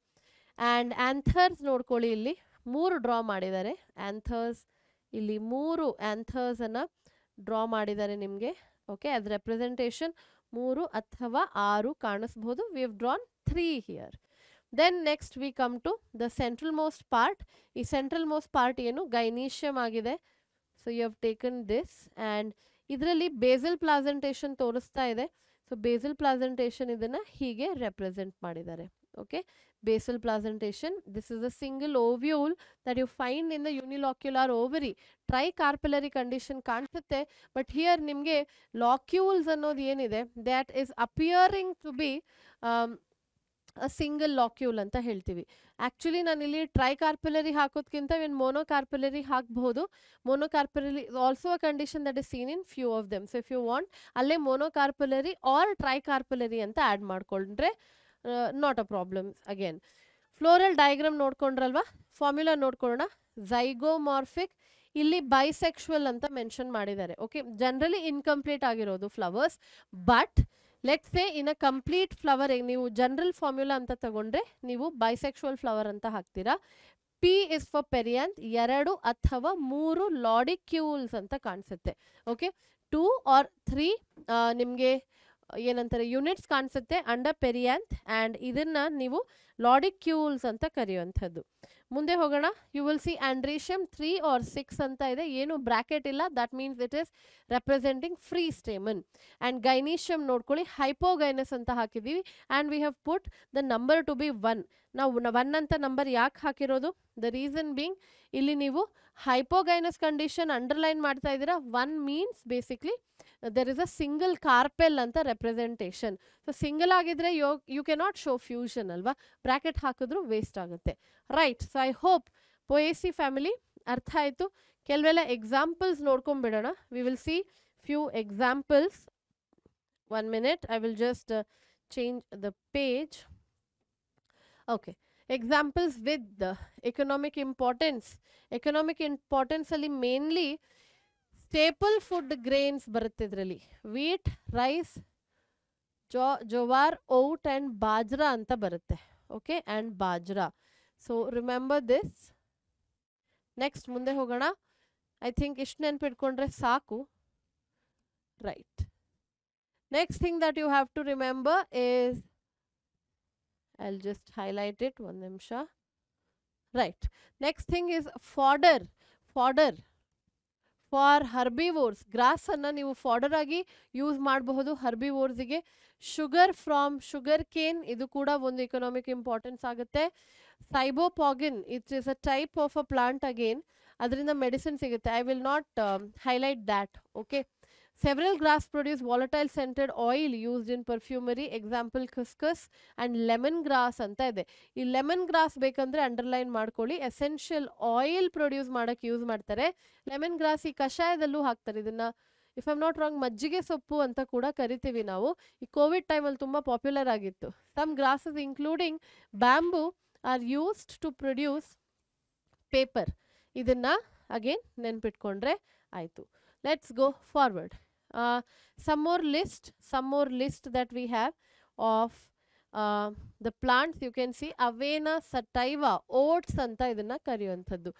and anthers ನೋಡ್ಕೊಳ್ಳಿ ಇಲ್ಲಿ ಮೂರು ಡ್ರಾ ಮಾಡಿದ್ದಾರೆ ಆ್ಯಂಥರ್ಸ್ ಇಲ್ಲಿ ಮೂರು ಆ್ಯಂಥರ್ಸನ್ನು ಡ್ರಾ ಮಾಡಿದ್ದಾರೆ ನಿಮಗೆ ಓಕೆ ಆ್ಯಸ್ ರೆಪ್ರೆಸೆಂಟೇಷನ್ ಮೂರು ಅಥವಾ ಆರು ಕಾಣಿಸ್ಬೋದು we have drawn three here then next we come to the central most part ಈ ಸೆಂಟ್ರಲ್ ಮೋಸ್ಟ್ ಪಾರ್ಟ್ ಏನು ಗೈನೀಷಿಯಮ್ ಆಗಿದೆ so you have taken this and ಇದರಲ್ಲಿ ಬೇಸಲ್ ಪ್ಲಾಸೆಂಟೇಷನ್ ತೋರಿಸ್ತಾ ಇದೆ ಸೊ ಬೇಸಲ್ ಪ್ಲಾಸೆಂಟೇಷನ್ ಇದನ್ನು ಹೀಗೆ ರೆಪ್ರೆಸೆಂಟ್ ಮಾಡಿದ್ದಾರೆ okay basal placentation this is a single ovule that you find in the unilocular ovary tricarpillary condition ಕಾಣಿಸುತ್ತೆ but here ನಿಮಗೆ locules ಅನ್ನೋದು ಏನಿದೆ that is appearing to be single um, locule ಅಂತ ಹೇಳ್ತೀವಿ actually ನಾನು ಇಲ್ಲಿ ಟ್ರೈ ಕಾರ್ಪುಲರಿ ಹಾಕೋದ್ಕಿಂತ ಇನ್ ಮೋನೋಕಾರ್ಪುಲರಿ ಹಾಕಬಹುದು monocarpellary also a condition that is seen in few of them so if you want ಅಲ್ಲೇ ಮೋನೋಕಾರ್ಪುಲರಿ ಆರ್ ಟ್ರೈ ಕಾರ್ಪುಲರಿ ಅಂತ add ಮಾಡ್ಕೊಂಡ್ರೆ not a problem again floral diagram ನೋಡ್ಕೊಂಡ್ರಲ್ವಾ formula ನೋಡ್ಕೊಳ್ಳೋಣ zygomorphic ಇಲ್ಲಿ bisexual ಅಂತ mention ಮಾಡಿದ್ದಾರೆ okay generally incomplete ಆಗಿರೋದು flowers but let say in a complete flower ನೀವು ಜನರಲ್ ಫಾರ್ಮ್ಯುಲಾ ಅಂತ ತಗೊಂಡ್ರೆ ನೀವು ಬೈಸೆಕ್ಷುವಲ್ ಫ್ಲವರ್ ಅಂತ ಹಾಕ್ತೀರಾ ಪಿ ಇಸ್ ಫಾರ್ ಪೆರಿಯಾಂತ್ ಎರಡು ಅಥವಾ ಮೂರು ಲಾಡಿಕ್ಯೂಲ್ಸ್ ಅಂತ ಕಾಣಿಸುತ್ತೆ ಓಕೆ ಟೂ ಆರ್ ತ್ರೀ ನಿಮಗೆ ಏನಂತಾರೆ ಯೂನಿಟ್ಸ್ ಕಾಣಿಸುತ್ತೆ ಅಂಡರ್ ಪೆರಿಯಾಂತ್ ಆ್ಯಂಡ್ ಇದನ್ನು ನೀವು ಲಾಡಿಕ್ಯೂಲ್ಸ್ ಅಂತ ಕರೆಯುವಂಥದ್ದು ಮುಂದೆ ಹೋಗೋಣ you will see androecium three or six ಅಂತ ಇದೆ ಏನು ಬ್ರಾಕೆಟ್ ಇಲ್ಲ that means it is representing free stamen and gynoecium ನೋಡ್ಕೊಳ್ಳಿ ಹೈಪೋಗೈನಸ್ ಅಂತ ಹಾಕಿದ್ದೀವಿ and we have put the number to be one ನಾವು ಒನ್ ಅಂತ ನಂಬರ್ ಯಾಕೆ ಹಾಕಿರೋದು ದ ರೀಸನ್ ಬೀಂಗ್ ಇಲ್ಲಿ ನೀವು ಹೈಪೋಗೈನಸ್ ಕಂಡೀಷನ್ ಅಂಡರ್ಲೈನ್ ಮಾಡ್ತಾ ಇದ್ದೀರಾ one means basically there is a single carpel ಅಂತ ರೆಪ್ರೆಸೆಂಟೇಷನ್ ಸೊ ಸಿಂಗಲ್ ಆಗಿದ್ರೆ you you cannot show fusion ಅಲ್ವಾ ಬ್ರ್ಯಾಕೆಟ್ ಹಾಕಿದ್ರು ವೇಸ್ಟ್ ಆಗುತ್ತೆ right so I hope Poaceae family ಅರ್ಥ ಆಯಿತು ಕೆಲವೆಲ್ಲ ಎಕ್ಸಾಂಪಲ್ಸ್ ನೋಡ್ಕೊಂಡ್ಬಿಡೋಣ we will see few examples one minute I will just change the page okay examples with economic importance ಎಕನಾಮಿಕ್ ಇಂಪಾರ್ಟೆನ್ಸಲ್ಲಿ mainly staple food grains particularly wheat rice jowar jowar oat and बाजरा ಅಂತ ಬರುತ್ತೆ okay and bajra so remember this next ಮುಂದೆ ಹೋಗೋಣ I think ಇಷ್ಟ ನೆನಪಿಟ್ಕೊಂಡ್ರೆ ಸಾಕು right next thing dat you have to remember is I'll just highlight it ಒಂದು ನಿಮಿಷ right next thing is fodder fodder for herbivores ಗ್ರಾಸನ್ನು ನೀವು ಫಾಡರ್ ಆಗಿ ಯೂಸ್ ಮಾಡಬಹುದು ಹರ್ಬಿವೋರ್ಸಿಗೆ ಶುಗರ್ ಫ್ರಾಮ್ ಶುಗರ್ ಕೇನ್ ಇದು ಕೂಡ ಒಂದು ಇಕನಾಮಿಕ್ ಇಂಪಾರ್ಟೆನ್ಸ್ ಆಗುತ್ತೆ ಸೈಬೋಪಾಗಿನ್ it's is a type of a plant again ಅದರಿಂದ ಮೆಡಿಸಿನ್ ಸಿಗುತ್ತೆ I will not highlight that okay Several grass produce volatile scented oil used in perfumery example couscous and lemon grass ಅಂತ ಇದೆ ಈ lemon grass ಬೇಕಂದ್ರೆ underline ಮಾಡ್ಕೊಳ್ಳಿ essential oil produce ಮಾಡೋಕ್ಕೆ use ಮಾಡ್ತಾರೆ lemon grass ಈ ಕಷಾಯದಲ್ಲೂ ಹಾಕ್ತಾರೆ ಇದನ್ನ ಇಫ್ ಐಮ್ ನಾಟ್ ರಾಂಗ್ ಮಜ್ಜಿಗೆ ಸೊಪ್ಪು ಅಂತ ಕೂಡ ಕರಿತೀವಿ ನಾವು ಈ ಕೋವಿಡ್ ಟೈಮಲ್ಲಿ ತುಂಬ ಪಾಪ್ಯುಲರ್ ಆಗಿತ್ತು some grasses including bamboo are used to produce paper ಇದನ್ನ ಅಗೇನ್ ನೆನ್ಪಿಟ್ಕೊಂಡ್ರೆ ಆಯ್ತು let's go forward uh, some more list some more list that we have of uh, the plants you can see Avena sativa oats ಅಂತ ಇದನ್ನ ಕರೆಯುವಂಥದ್ದು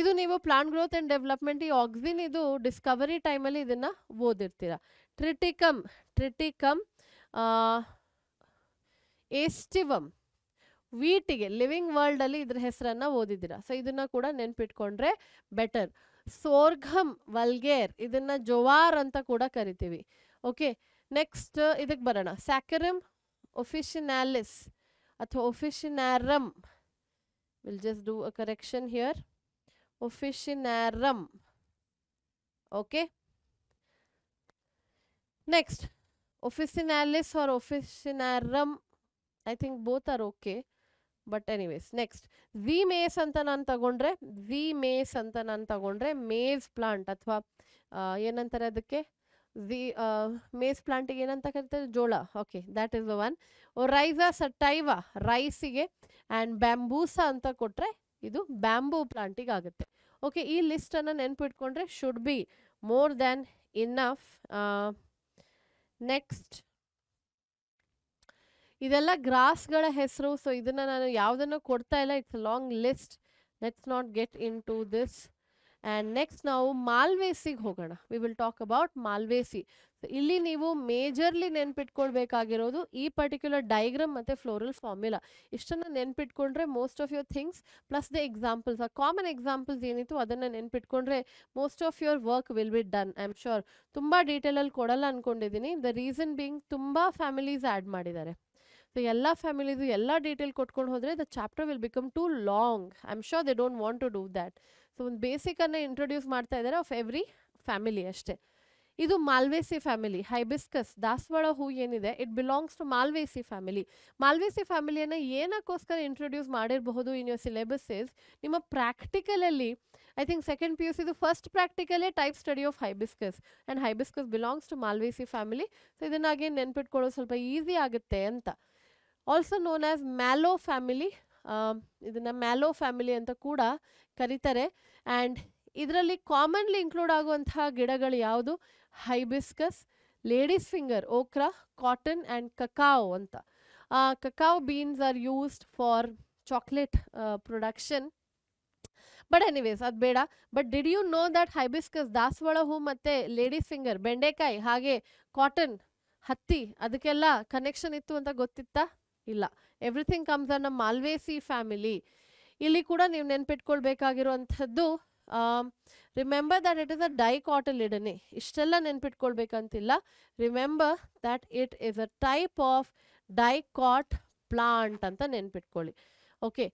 ಇದು ನೀವು plant growth and development ಈ auxin ಇದು ಡಿಸ್ಕವರಿ ಟೈಮಲ್ಲಿ ಇದನ್ನು ಓದಿರ್ತೀರ ಟ್ರಿಟಿಕಮ್ ಟ್ರಿಟಿಕಮ್ ಎಸ್ಟಿವಮ್ ವೀಟಿಗೆ ಲಿವಿಂಗ್ ವರ್ಲ್ಡಲ್ಲಿ ಇದ್ರ ಹೆಸರನ್ನು ಓದಿದ್ದೀರಾ ಸೊ ಇದನ್ನು ಕೂಡ ನೆನ್ಪಿಟ್ಕೊಂಡ್ರೆ ಬೆಟರ್ स्वर्गम वलगेर इदंना जोवार ಅಂತ ಕೂಡ ಕರೀತೀವಿ ಓಕೆ ನೆಕ್ಸ್ಟ್ ಇದಕ್ಕೆ ಬರಣ ಸ್ಯಾಕ ရ ಮ್ ಆಫಿಷಿನಾಲಿಸ್ ಅಥವಾ าร officinarum will just do a correction here าร officinarum okay next officinalis or าร officinarum I think both are okay but anyways next we maize ಅಂತ ನಾನು ತಗೊಂಡ್ರೆ ವಿ ಮೇಸ್ ಅಂತ ನಾನು ತಗೊಂಡ್ರೆ ಮೇಸ್ plant ಅಥವಾ ಏನಂತಾರೆ ಅದಕ್ಕೆ ವಿ ಮೇಸ್ ಪ್ಲಾಂಟಿಗೆ ಏನಂತ ಕರಿತಾರೆ ಜೋಳ okay that is the one Oryza sativa ರೈಸಿಗೆ ಆ್ಯಂಡ್ ಬ್ಯಾಂಬೂಸಾ ಅಂತ ಕೊಟ್ಟರೆ ಇದು ಬ್ಯಾಂಬೂ ಪ್ಲಾಂಟಿಗೆ ಆಗುತ್ತೆ ಓಕೆ ಈ ಲಿಸ್ಟನ್ನು ನೆನಪಿಟ್ಕೊಂಡ್ರೆ should be more than enough next ಇದೆಲ್ಲ ಗ್ರಾಸ್ಗಳ ಹೆಸರು ಸೊ ಇದನ್ನು ನಾನು ಯಾವುದನ್ನು ಕೊಡ್ತಾ ಇಲ್ಲ it's long list let's not get into this and next ನಾವು ಮಾಲ್ವೇಸಿಗೆ ಹೋಗೋಣ we will talk about Malvaceae ಇಲ್ಲಿ ನೀವು ಮೇಜರ್ಲಿ ನೆನ್ಪಿಟ್ಕೊಳ್ಬೇಕಾಗಿರೋದು ಈ ಪರ್ಟಿಕ್ಯುಲರ್ ಡೈಗ್ರಾಮ್ ಮತ್ತು ಫ್ಲೋರಲ್ ಫಾರ್ಮ್ಯುಲಾ ಇಷ್ಟನ್ನು ನೆನ್ಪಿಟ್ಕೊಂಡ್ರೆ most of your things plus the examples ಆ ಕಾಮನ್ ಎಕ್ಸಾಂಪಲ್ಸ್ ಏನಿತ್ತು ಅದನ್ನು ನೆನ್ಪಿಟ್ಕೊಂಡ್ರೆ most of your work will be done I am sure ತುಂಬ ಡೀಟೇಲಲ್ಲಿ ಕೊಡಲ್ಲ ಅಂದ್ಕೊಂಡಿದ್ದೀನಿ ದ ರೀಸನ್ ಬಿಂಗ್ ತುಂಬ ಫ್ಯಾಮಿಲೀಸ್ ಆ್ಯಡ್ ಮಾಡಿದ್ದಾರೆ ಸೊ ಎಲ್ಲ ಫ್ಯಾಮಿಲಿದು ಎಲ್ಲ ಡೀಟೇಲ್ ಕೊಟ್ಕೊಂಡು ಹೋದರೆ the chapter will become too long I am sure they don't want to do that so ಒಂದು ಬೇಸಿಕನ್ನು ಇಂಟ್ರೊಡ್ಯೂಸ್ ಮಾಡ್ತಾ ಇದ್ದಾರೆ ಆಫ್ ಎವ್ರಿ ಫ್ಯಾಮಿಲಿ ಅಷ್ಟೇ ಇದು ಮಾಲ್ವೇಸಿ ಫ್ಯಾಮಿಲಿ ಹೈಬಿಸ್ಕಸ್ ದಾಸವಾಳ ಹೂ ಏನಿದೆ it belongs to Malvaceae family Malvaceae ಫ್ಯಾಮಿಲಿಯನ್ನು ಏನಕ್ಕೋಸ್ಕರ ಇಂಟ್ರೊಡ್ಯೂಸ್ ಮಾಡಿರಬಹುದು ಇನ್ ಯೋರ್ ಸಿಲೆಬಸ್ಸಸ್ ನಿಮ್ಮ ಪ್ರಾಕ್ಟಿಕಲಲ್ಲಿ I think second P U ಸಿದು ಫಸ್ಟ್ ಪ್ರಾಕ್ಟಿಕಲೇ type study of hibiscus and hibiscus belongs to Malvaceae family so ಇದನ್ನಾಗೇನು ನೆನ್ಪಿಟ್ಕೊಳ್ಳೋದು ಸ್ವಲ್ಪ ಈಸಿ ಆಗುತ್ತೆ ಅಂತ also known as mallow family ಇದನ್ನು ಮ್ಯಾಲೋ ಫ್ಯಾಮಿಲಿ ಅಂತ ಕೂಡ ಕರೀತಾರೆ ಆ್ಯಂಡ್ ಇದರಲ್ಲಿ ಕಾಮನ್ಲಿ ಇನ್ಕ್ಲೂಡ್ ಆಗುವಂತಹ ಗಿಡಗಳು ಯಾವುದು hibiscus ladies finger okra cotton and cacao ಅಂತ cacao beans are used for chocolate production but anyways ಅದು ಬೇಡ but did you know that hibiscus ದಾಸವಾಳ ಹೂ ಮತ್ತು ಲೇಡೀಸ್ ಫಿಂಗರ್ ಬೆಂಡೆಕಾಯಿ ಹಾಗೆ ಕಾಟನ್ ಹತ್ತಿ ಅದಕ್ಕೆಲ್ಲ ಕನೆಕ್ಷನ್ ಇತ್ತು ಅಂತ ಗೊತ್ತಿತ್ತಾ ಇಲ್ಲ everything comes on a Malvaceae family ಇಲ್ಲಿ ಕೂಡ ನೀವು ನೆನ್ಪಿಟ್ಕೊಳ್ಬೇಕಾಗಿರುವಂಥದ್ದು remember that it is a ಇಡನೆ ಇಷ್ಟೆಲ್ಲ ನೆನ್ಪಿಟ್ಕೊಳ್ಬೇಕಂತಿಲ್ಲ remember that it is a type of dicot plant ಅಂತ ನೆನ್ಪಿಟ್ಕೊಳ್ಳಿ okay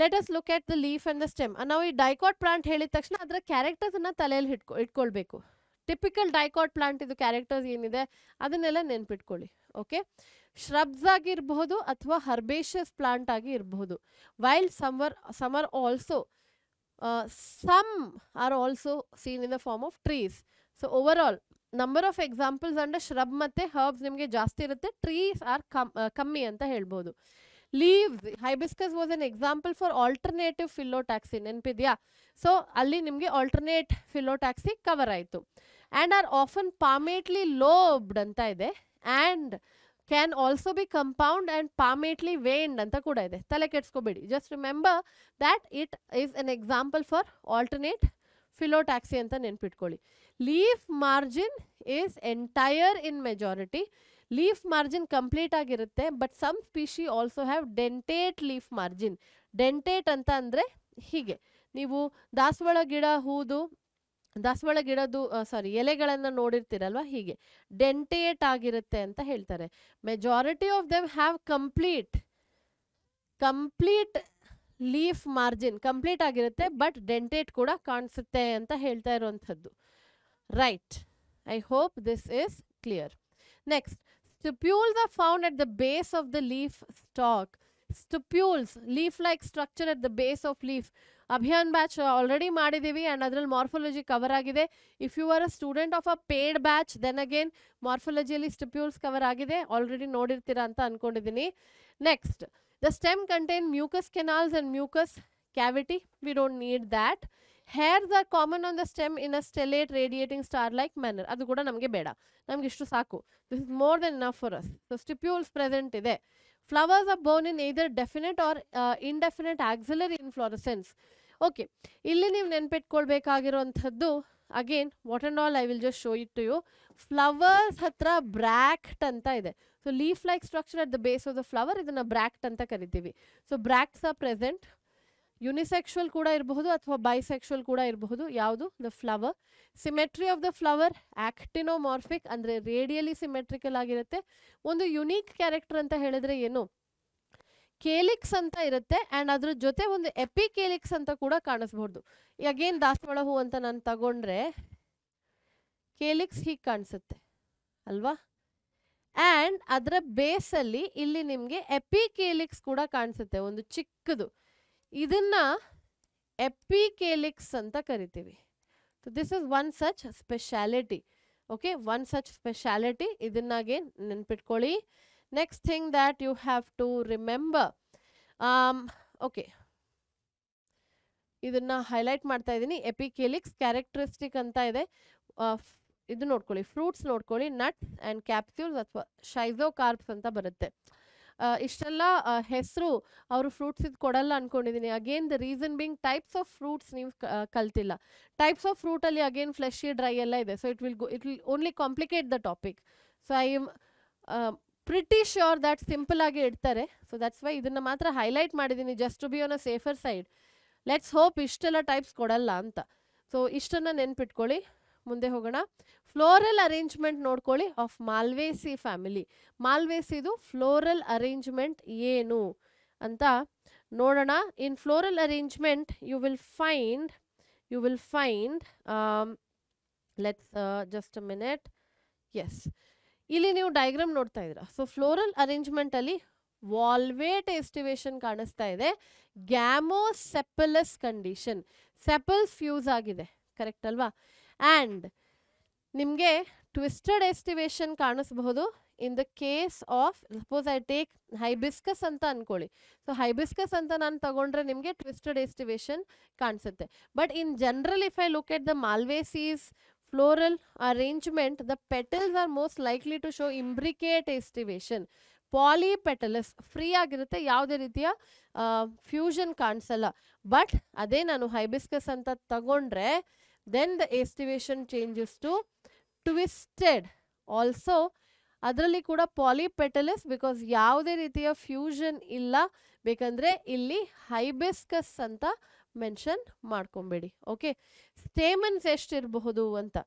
let us look at the leaf and the stem ನಾವು ಈ ಡೈಕಾಟ್ ಪ್ಲಾಂಟ್ ಹೇಳಿದ ತಕ್ಷಣ ಅದರ ಕ್ಯಾರೆಕ್ಟರ್ಸನ್ನು ತಲೆಯಲ್ಲಿ ಹಿಡ್ಕೊ ಇಟ್ಕೊಳ್ಬೇಕು ಟಿಪಿಕಲ್ ಡೈಕಾಟ್ ಪ್ಲಾಂಟ್ ಇದು ಕ್ಯಾರೆಕ್ಟರ್ಸ್ ಏನಿದೆ ಅದನ್ನೆಲ್ಲ ನೆನ್ಪಿಟ್ಕೊಳ್ಳಿ ಓಕೆ ಶ್ರಬ್ಸ್ ಆಗಿ ಅಥವಾ ಹರ್ಬೇಶಿಯಸ್ ಪ್ಲಾಂಟ್ ಆಗಿ ಇರಬಹುದು while some are some are also some are also seen in the form of trees so overall number of examples and shrub ಮತ್ತೆ ಹರ್ಬ್ಸ್ ನಿಮಗೆ ಜಾಸ್ತಿ ಇರುತ್ತೆ ಟ್ರೀಸ್ ಆರ್ ಕಮ್ಮಿ ಅಂತ ಹೇಳ್ಬೋದು leaves hibiscus was an example for alternative taxy ನೆನಪಿದೆಯಾ ಸೊ ಅಲ್ಲಿ ನಿಮಗೆ ಆಲ್ಟರ್ನೇಟ್ ಟ್ಯಾಕ್ಸಿ ಕವರ್ ಆಯಿತು and are often palmately lobed ಅಂತ ಇದೆ and can also be compound and palmately veined ಅಂತ ಕೂಡ ಇದೆ ತಲೆ ಕೆಡ್ಸ್ಕೋಬೇಡಿ just remember that it is an example for alternate phyllotaxy ಅಂತ ನೆನ್ಪಿಟ್ಕೊಳ್ಳಿ leaf margin is entire in majority leaf margin complete ಆಗಿರುತ್ತೆ but some species also have dentate leaf margin dentate ಅಂತ ಅಂದರೆ ಹೀಗೆ ನೀವು ದಾಸವಾಳ ಗಿಡ ಹೂದು ದಾಸವಾಳ ಗಿಡದ್ದು ಸಾರಿ ಎಲೆಗಳನ್ನು ನೋಡಿರ್ತೀರಲ್ವ ಹೀಗೆ ಡೆಂಟೇಟ್ ಆಗಿರುತ್ತೆ ಅಂತ ಹೇಳ್ತಾರೆ majority of them have complete complete leaf margin complete ಆಗಿರುತ್ತೆ ಬಟ್ ಡೆಂಟೇಟ್ ಕೂಡ ಕಾಣಿಸುತ್ತೆ ಅಂತ ಹೇಳ್ತಾ ಇರುವಂಥದ್ದು right I hope this is clear next stipules are found at the base of the leaf stalk stipules leaf like structure at the base of leaf Abhiyan batch already ಮಾಡಿದ್ದೀವಿ and ಅದರಲ್ಲಿ morphology cover ಆಗಿದೆ if you are a student of a paid batch then again ಮಾರ್ಫಾಲಜಿಯಲ್ಲಿ stipules cover ಆಗಿದೆ already ನೋಡಿರ್ತೀರಾ ಅಂತ ಅಂದ್ಕೊಂಡಿದ್ದೀನಿ next the stem contain mucus canals and mucus cavity we don't need that hairs are common on the stem in a stellate radiating star like manner ಅದು ಕೂಡ ನಮಗೆ ಬೇಡ ನಮ್ಗೆ ಇಷ್ಟು ಸಾಕು this is more than enough for us so stipules present ಇದೆ flowers are born in either definite or uh, indefinite axillary inflorescence. Okay ಇಲ್ಲಿ ನೀವು ನೆನ್ಪಿಟ್ಕೊಳ್ಬೇಕಾಗಿರುವಂಥದ್ದು again what and all I will just show it to you flowers ಹತ್ರ bract ಅಂತ ಇದೆ so leaf like structure at the base of the flower ಇದನ್ನು bract ಅಂತ ಕರಿತೀವಿ so bracts are present unisexual ಕೂಡ ಇರಬಹುದು ಅಥವಾ ಬೈಸೆಕ್ಷುವಲ್ ಕೂಡ ಇರಬಹುದು ಯಾವುದು the flower symmetry of the flower actinomorphic ಅಂದರೆ ರೇಡಿಯಲಿ ಸಿಮೆಟ್ರಿಕಲ್ ಆಗಿರುತ್ತೆ ಒಂದು ಯುನೀಕ್ ಕ್ಯಾರೆಕ್ಟರ್ ಅಂತ ಹೇಳಿದ್ರೆ ಏನು ಕೇಲಿಕ್ಸ್ ಅಂತ ಇರುತ್ತೆ ಆ್ಯಂಡ್ ಅದ್ರ ಜೊತೆ ಒಂದು ಎಪಿ ಕೇಲಿಕ್ಸ್ ಅಂತ ಕೂಡ ಕಾಣಿಸ್ಬಹುದು ಅಗೇನ್ ದಾಸವಾಳ ಹೂ ಅಂತ ನಾನು ತಗೊಂಡ್ರೆ ಕೇಲಿಕ್ಸ್ ಹೀಗೆ ಕಾಣಿಸುತ್ತೆ ಅಲ್ವಾ ಆ್ಯಂಡ್ ಅದರ ಬೇಸಲ್ಲಿ ಇಲ್ಲಿ ನಿಮಗೆ ಎಪಿ ಕೇಲಿಕ್ಸ್ ಕೂಡ ಕಾಣಿಸುತ್ತೆ ಒಂದು ಚಿಕ್ಕದು ಇದನ್ನ ಎಪಿ ಕೇಲಿಕ್ಸ್ ಅಂತ ಕರಿತೀವಿ this is one such speciality okay one such speciality ಇದನ್ನಾಗೆ ನೆನ್ಪಿಟ್ಕೊಳ್ಳಿ next thing that you have to remember um, okay. okay idanna highlight maartta idini epicalyx characteristic anta ide idu nodkoli fruits nodkoli nuts and capsules athwa schizocarps anta barutte uh, ishtella uh, hesru avaru fruits id kodalla ankondidini again the reason being types of fruits neevu kaltilla types of fruit alli again fleshy dry ella ide so it will go it will only complicate the topic so i am pretty sure that simple ಆಗಿ ಇಡ್ತಾರೆ so that's why ಇದನ್ನ ಮಾತ್ರ highlight ಮಾಡಿದ್ದೀನಿ just to be on a safer side let's hope ಇಷ್ಟೆಲ್ಲ types ಕೊಡಲ್ಲ ಅಂತ so ಇಷ್ಟನ್ನ ನೆನ್ಪಿಟ್ಕೊಳ್ಳಿ ಮುಂದೆ ಹೋಗೋಣ ಫ್ಲೋರಲ್ ಅರೇಂಜ್ಮೆಂಟ್ ನೋಡ್ಕೊಳ್ಳಿ ಆಫ್ ಮಾಲ್ವೇಸಿ ಫ್ಯಾಮಿಲಿ ಮಾಲ್ವೇಸಿದು ಫ್ಲೋರಲ್ ಅರೇಂಜ್ಮೆಂಟ್ ಏನು ಅಂತ ನೋಡೋಣ in floral arrangement you will find you will find let's just a minute ಎಸ್ ಇಲ್ಲಿ ನೀವು ಡೈಗ್ರಾಮ್ ನೋಡ್ತಾ ಇದ್ರ ಸೊ ಫ್ಲೋರಲ್ ಅರೇಂಜ್ಮೆಂಟ್ ಅಲ್ಲಿ ವಾಲ್ವೇಟ್ ಎಸ್ಟಿವೇಶನ್ ಕಾಣಿಸ್ತಾ ಇದೆ ಗ್ಯಾಮೋಸೆಪಲಸ್ ಕಂಡೀಷನ್ ಸೆಪಲ್ ಫ್ಯೂಸ್ ಆಗಿದೆ ಕರೆಕ್ಟ್ ಅಲ್ವಾ ಆ್ಯಂಡ್ ನಿಮಗೆ ಟ್ವಿಸ್ಟೆಡ್ ಎಸ್ಟಿವೇಶನ್ ಕಾಣಿಸಬಹುದು in the case of suppose I take hibiscus ಅಂತ ಅನ್ಕೊಳ್ಳಿ ಸೊ ಹೈಬಿಸ್ಕಸ್ ಅಂತ ನಾನು ತಗೊಂಡ್ರೆ ನಿಮಗೆ ಟ್ವಿಸ್ಟೆಡ್ ಎಸ್ಟಿವೇಶನ್ ಕಾಣಿಸುತ್ತೆ but in general if I look at the Malvaceae's floral arrangement, the petals are most likely to show imbricate estivation. Polypetalous free ಆಗಿರುತ್ತೆ ಯಾವುದೇ ರೀತಿಯ ಫ್ಯೂಷನ್ ಕಾಣಿಸಲ್ಲ ಬಟ್ ಅದೇ ನಾನು ಹೈಬಿಸ್ಕಸ್ ಅಂತ ತಗೊಂಡ್ರೆ then the aestivation changes to twisted also ಅದರಲ್ಲಿ ಕೂಡ ಪಾಲಿಪೆಟಲಸ್ ಬಿಕಾಸ್ ಯಾವುದೇ ರೀತಿಯ ಫ್ಯೂಷನ್ ಇಲ್ಲ ಬೇಕಂದ್ರೆ ಇಲ್ಲಿ ಹೈಬಿಸ್ಕಸ್ ಅಂತ ಮೆನ್ಷನ್ ಮಾಡ್ಕೊಬೇಡಿ ಓಕೆ ಸ್ಟೇಮನ್ಸ್ ಎಷ್ಟಿರಬಹುದು ಅಂತ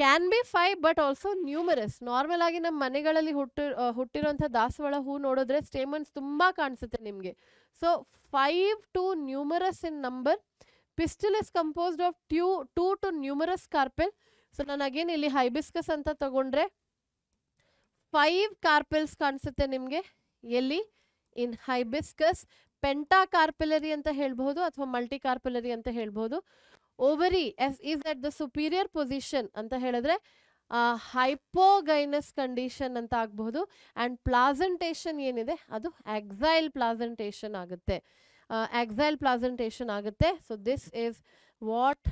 can be five but also numerous normal ಆಗಿ ನಮ್ಮ ಮನೆಗಳಲ್ಲಿ ಹುಟ್ಟಿ ಹುಟ್ಟಿರೋಂಥ ದಾಸವಾಳ ಹೂ ನೋಡಿದ್ರೆ ಸ್ಟೇಮನ್ಸ್ ತುಂಬಾ ಕಾಣಿಸುತ್ತೆ ನಿಮಗೆ so five to numerous in number pistil is composed of two two to numerous carpel so ನಾನು ಅಗೇನ್ ಇಲ್ಲಿ ಹೈಬಿಸ್ಕಸ್ ಅಂತ ತಗೊಂಡ್ರೆ ಫೈವ್ ಕಾರ್ಪೆಲ್ಸ್ ಕಾಣಿಸುತ್ತೆ ನಿಮಗೆ ಎಲ್ಲಿ ಇನ್ ಹೈಬಿಸ್ಕಸ್ ಪೆಂಟಾ ಕಾರ್ಪಿಲರಿ ಅಂತ ಹೇಳ್ಬಹುದು ಅಥವಾ ಮಲ್ಟಿ ಕಾರ್ಪಿಲರಿ ಅಂತ ಹೇಳ್ಬಹುದು ovary is is at the superior position ಅಂತ ಹೇಳಿದ್ರೆ ಹೈಪೋಗೈನಸ್ ಕಂಡೀಷನ್ ಅಂತ ಆಗಬಹುದು ಅಂಡ್ ಪ್ಲಾಸೆಂಟೇಷನ್ ಏನಿದೆ ಅದು ಎಕ್ಸೈಲ್ ಪ್ಲಾಸೆಂಟೇಷನ್ ಆಗುತ್ತೆ ಎಕ್ಸೈಲ್ ಪ್ಲಾಸೆಂಟೇಷನ್ ಆಗುತ್ತೆ so this is what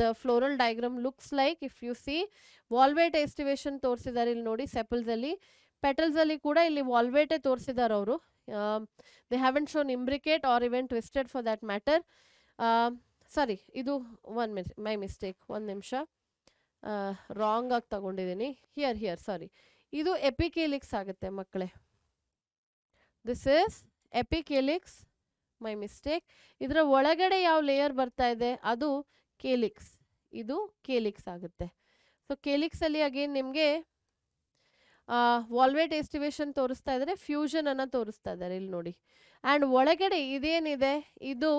the floral diagram looks like if you see valvate aestivation ತೋರಿಸಿದ್ದಾರೆ ಇಲ್ಲಿ ನೋಡಿ ಸೆಪಲ್ಸಲ್ಲಿ ಪೆಟಲ್ಸಲ್ಲಿ ಕೂಡ ಇಲ್ಲಿ ವಾಲ್ವೇಟೇ ತೋರಿಸಿದ್ದಾರೆ ಅವರು Um, they haven't shown imbricate or even twisted for that matter. Um, ಸಾರಿ ಇದು ಒನ್ ಮಿನಿಟ್ ಮೈ ಮಿಸ್ಟೇಕ್ ಒಂದು ನಿಮಿಷ ರಾಂಗಾಗಿ ತಗೊಂಡಿದ್ದೀನಿ ಹಿಯರ್ ಹಿಯರ್ ಸಾರಿ ಇದು ಎಪಿಕೇಲಿಕ್ಸ್ ಆಗುತ್ತೆ ಮಕ್ಕಳೇ this is epicalyx my mistake ಇದರ ಒಳಗಡೆ ಯಾವ ಲೇಯರ್ ಬರ್ತಾ ಇದೆ ಅದು ಕೇಲಿಕ್ಸ್ ಇದು ಕೇಲಿಕ್ಸ್ ಆಗುತ್ತೆ ಸೊ ಕೇಲಿಕ್ಸಲ್ಲಿ ಅಗೇನ್ ನಿಮಗೆ ವಾಲ್ವೇಟ್ ಎಸ್ಟಿವೇಶನ್ ತೋರಿಸ್ತಾ ಇದ್ದಾರೆ ಫ್ಯೂಷನ್ ಅನ್ನು ತೋರಿಸ್ತಾ ಇದ್ದಾರೆ ಇಲ್ಲಿ ನೋಡಿ ಆ್ಯಂಡ್ ಒಳಗಡೆ ಇದೇನಿದೆ ಇದು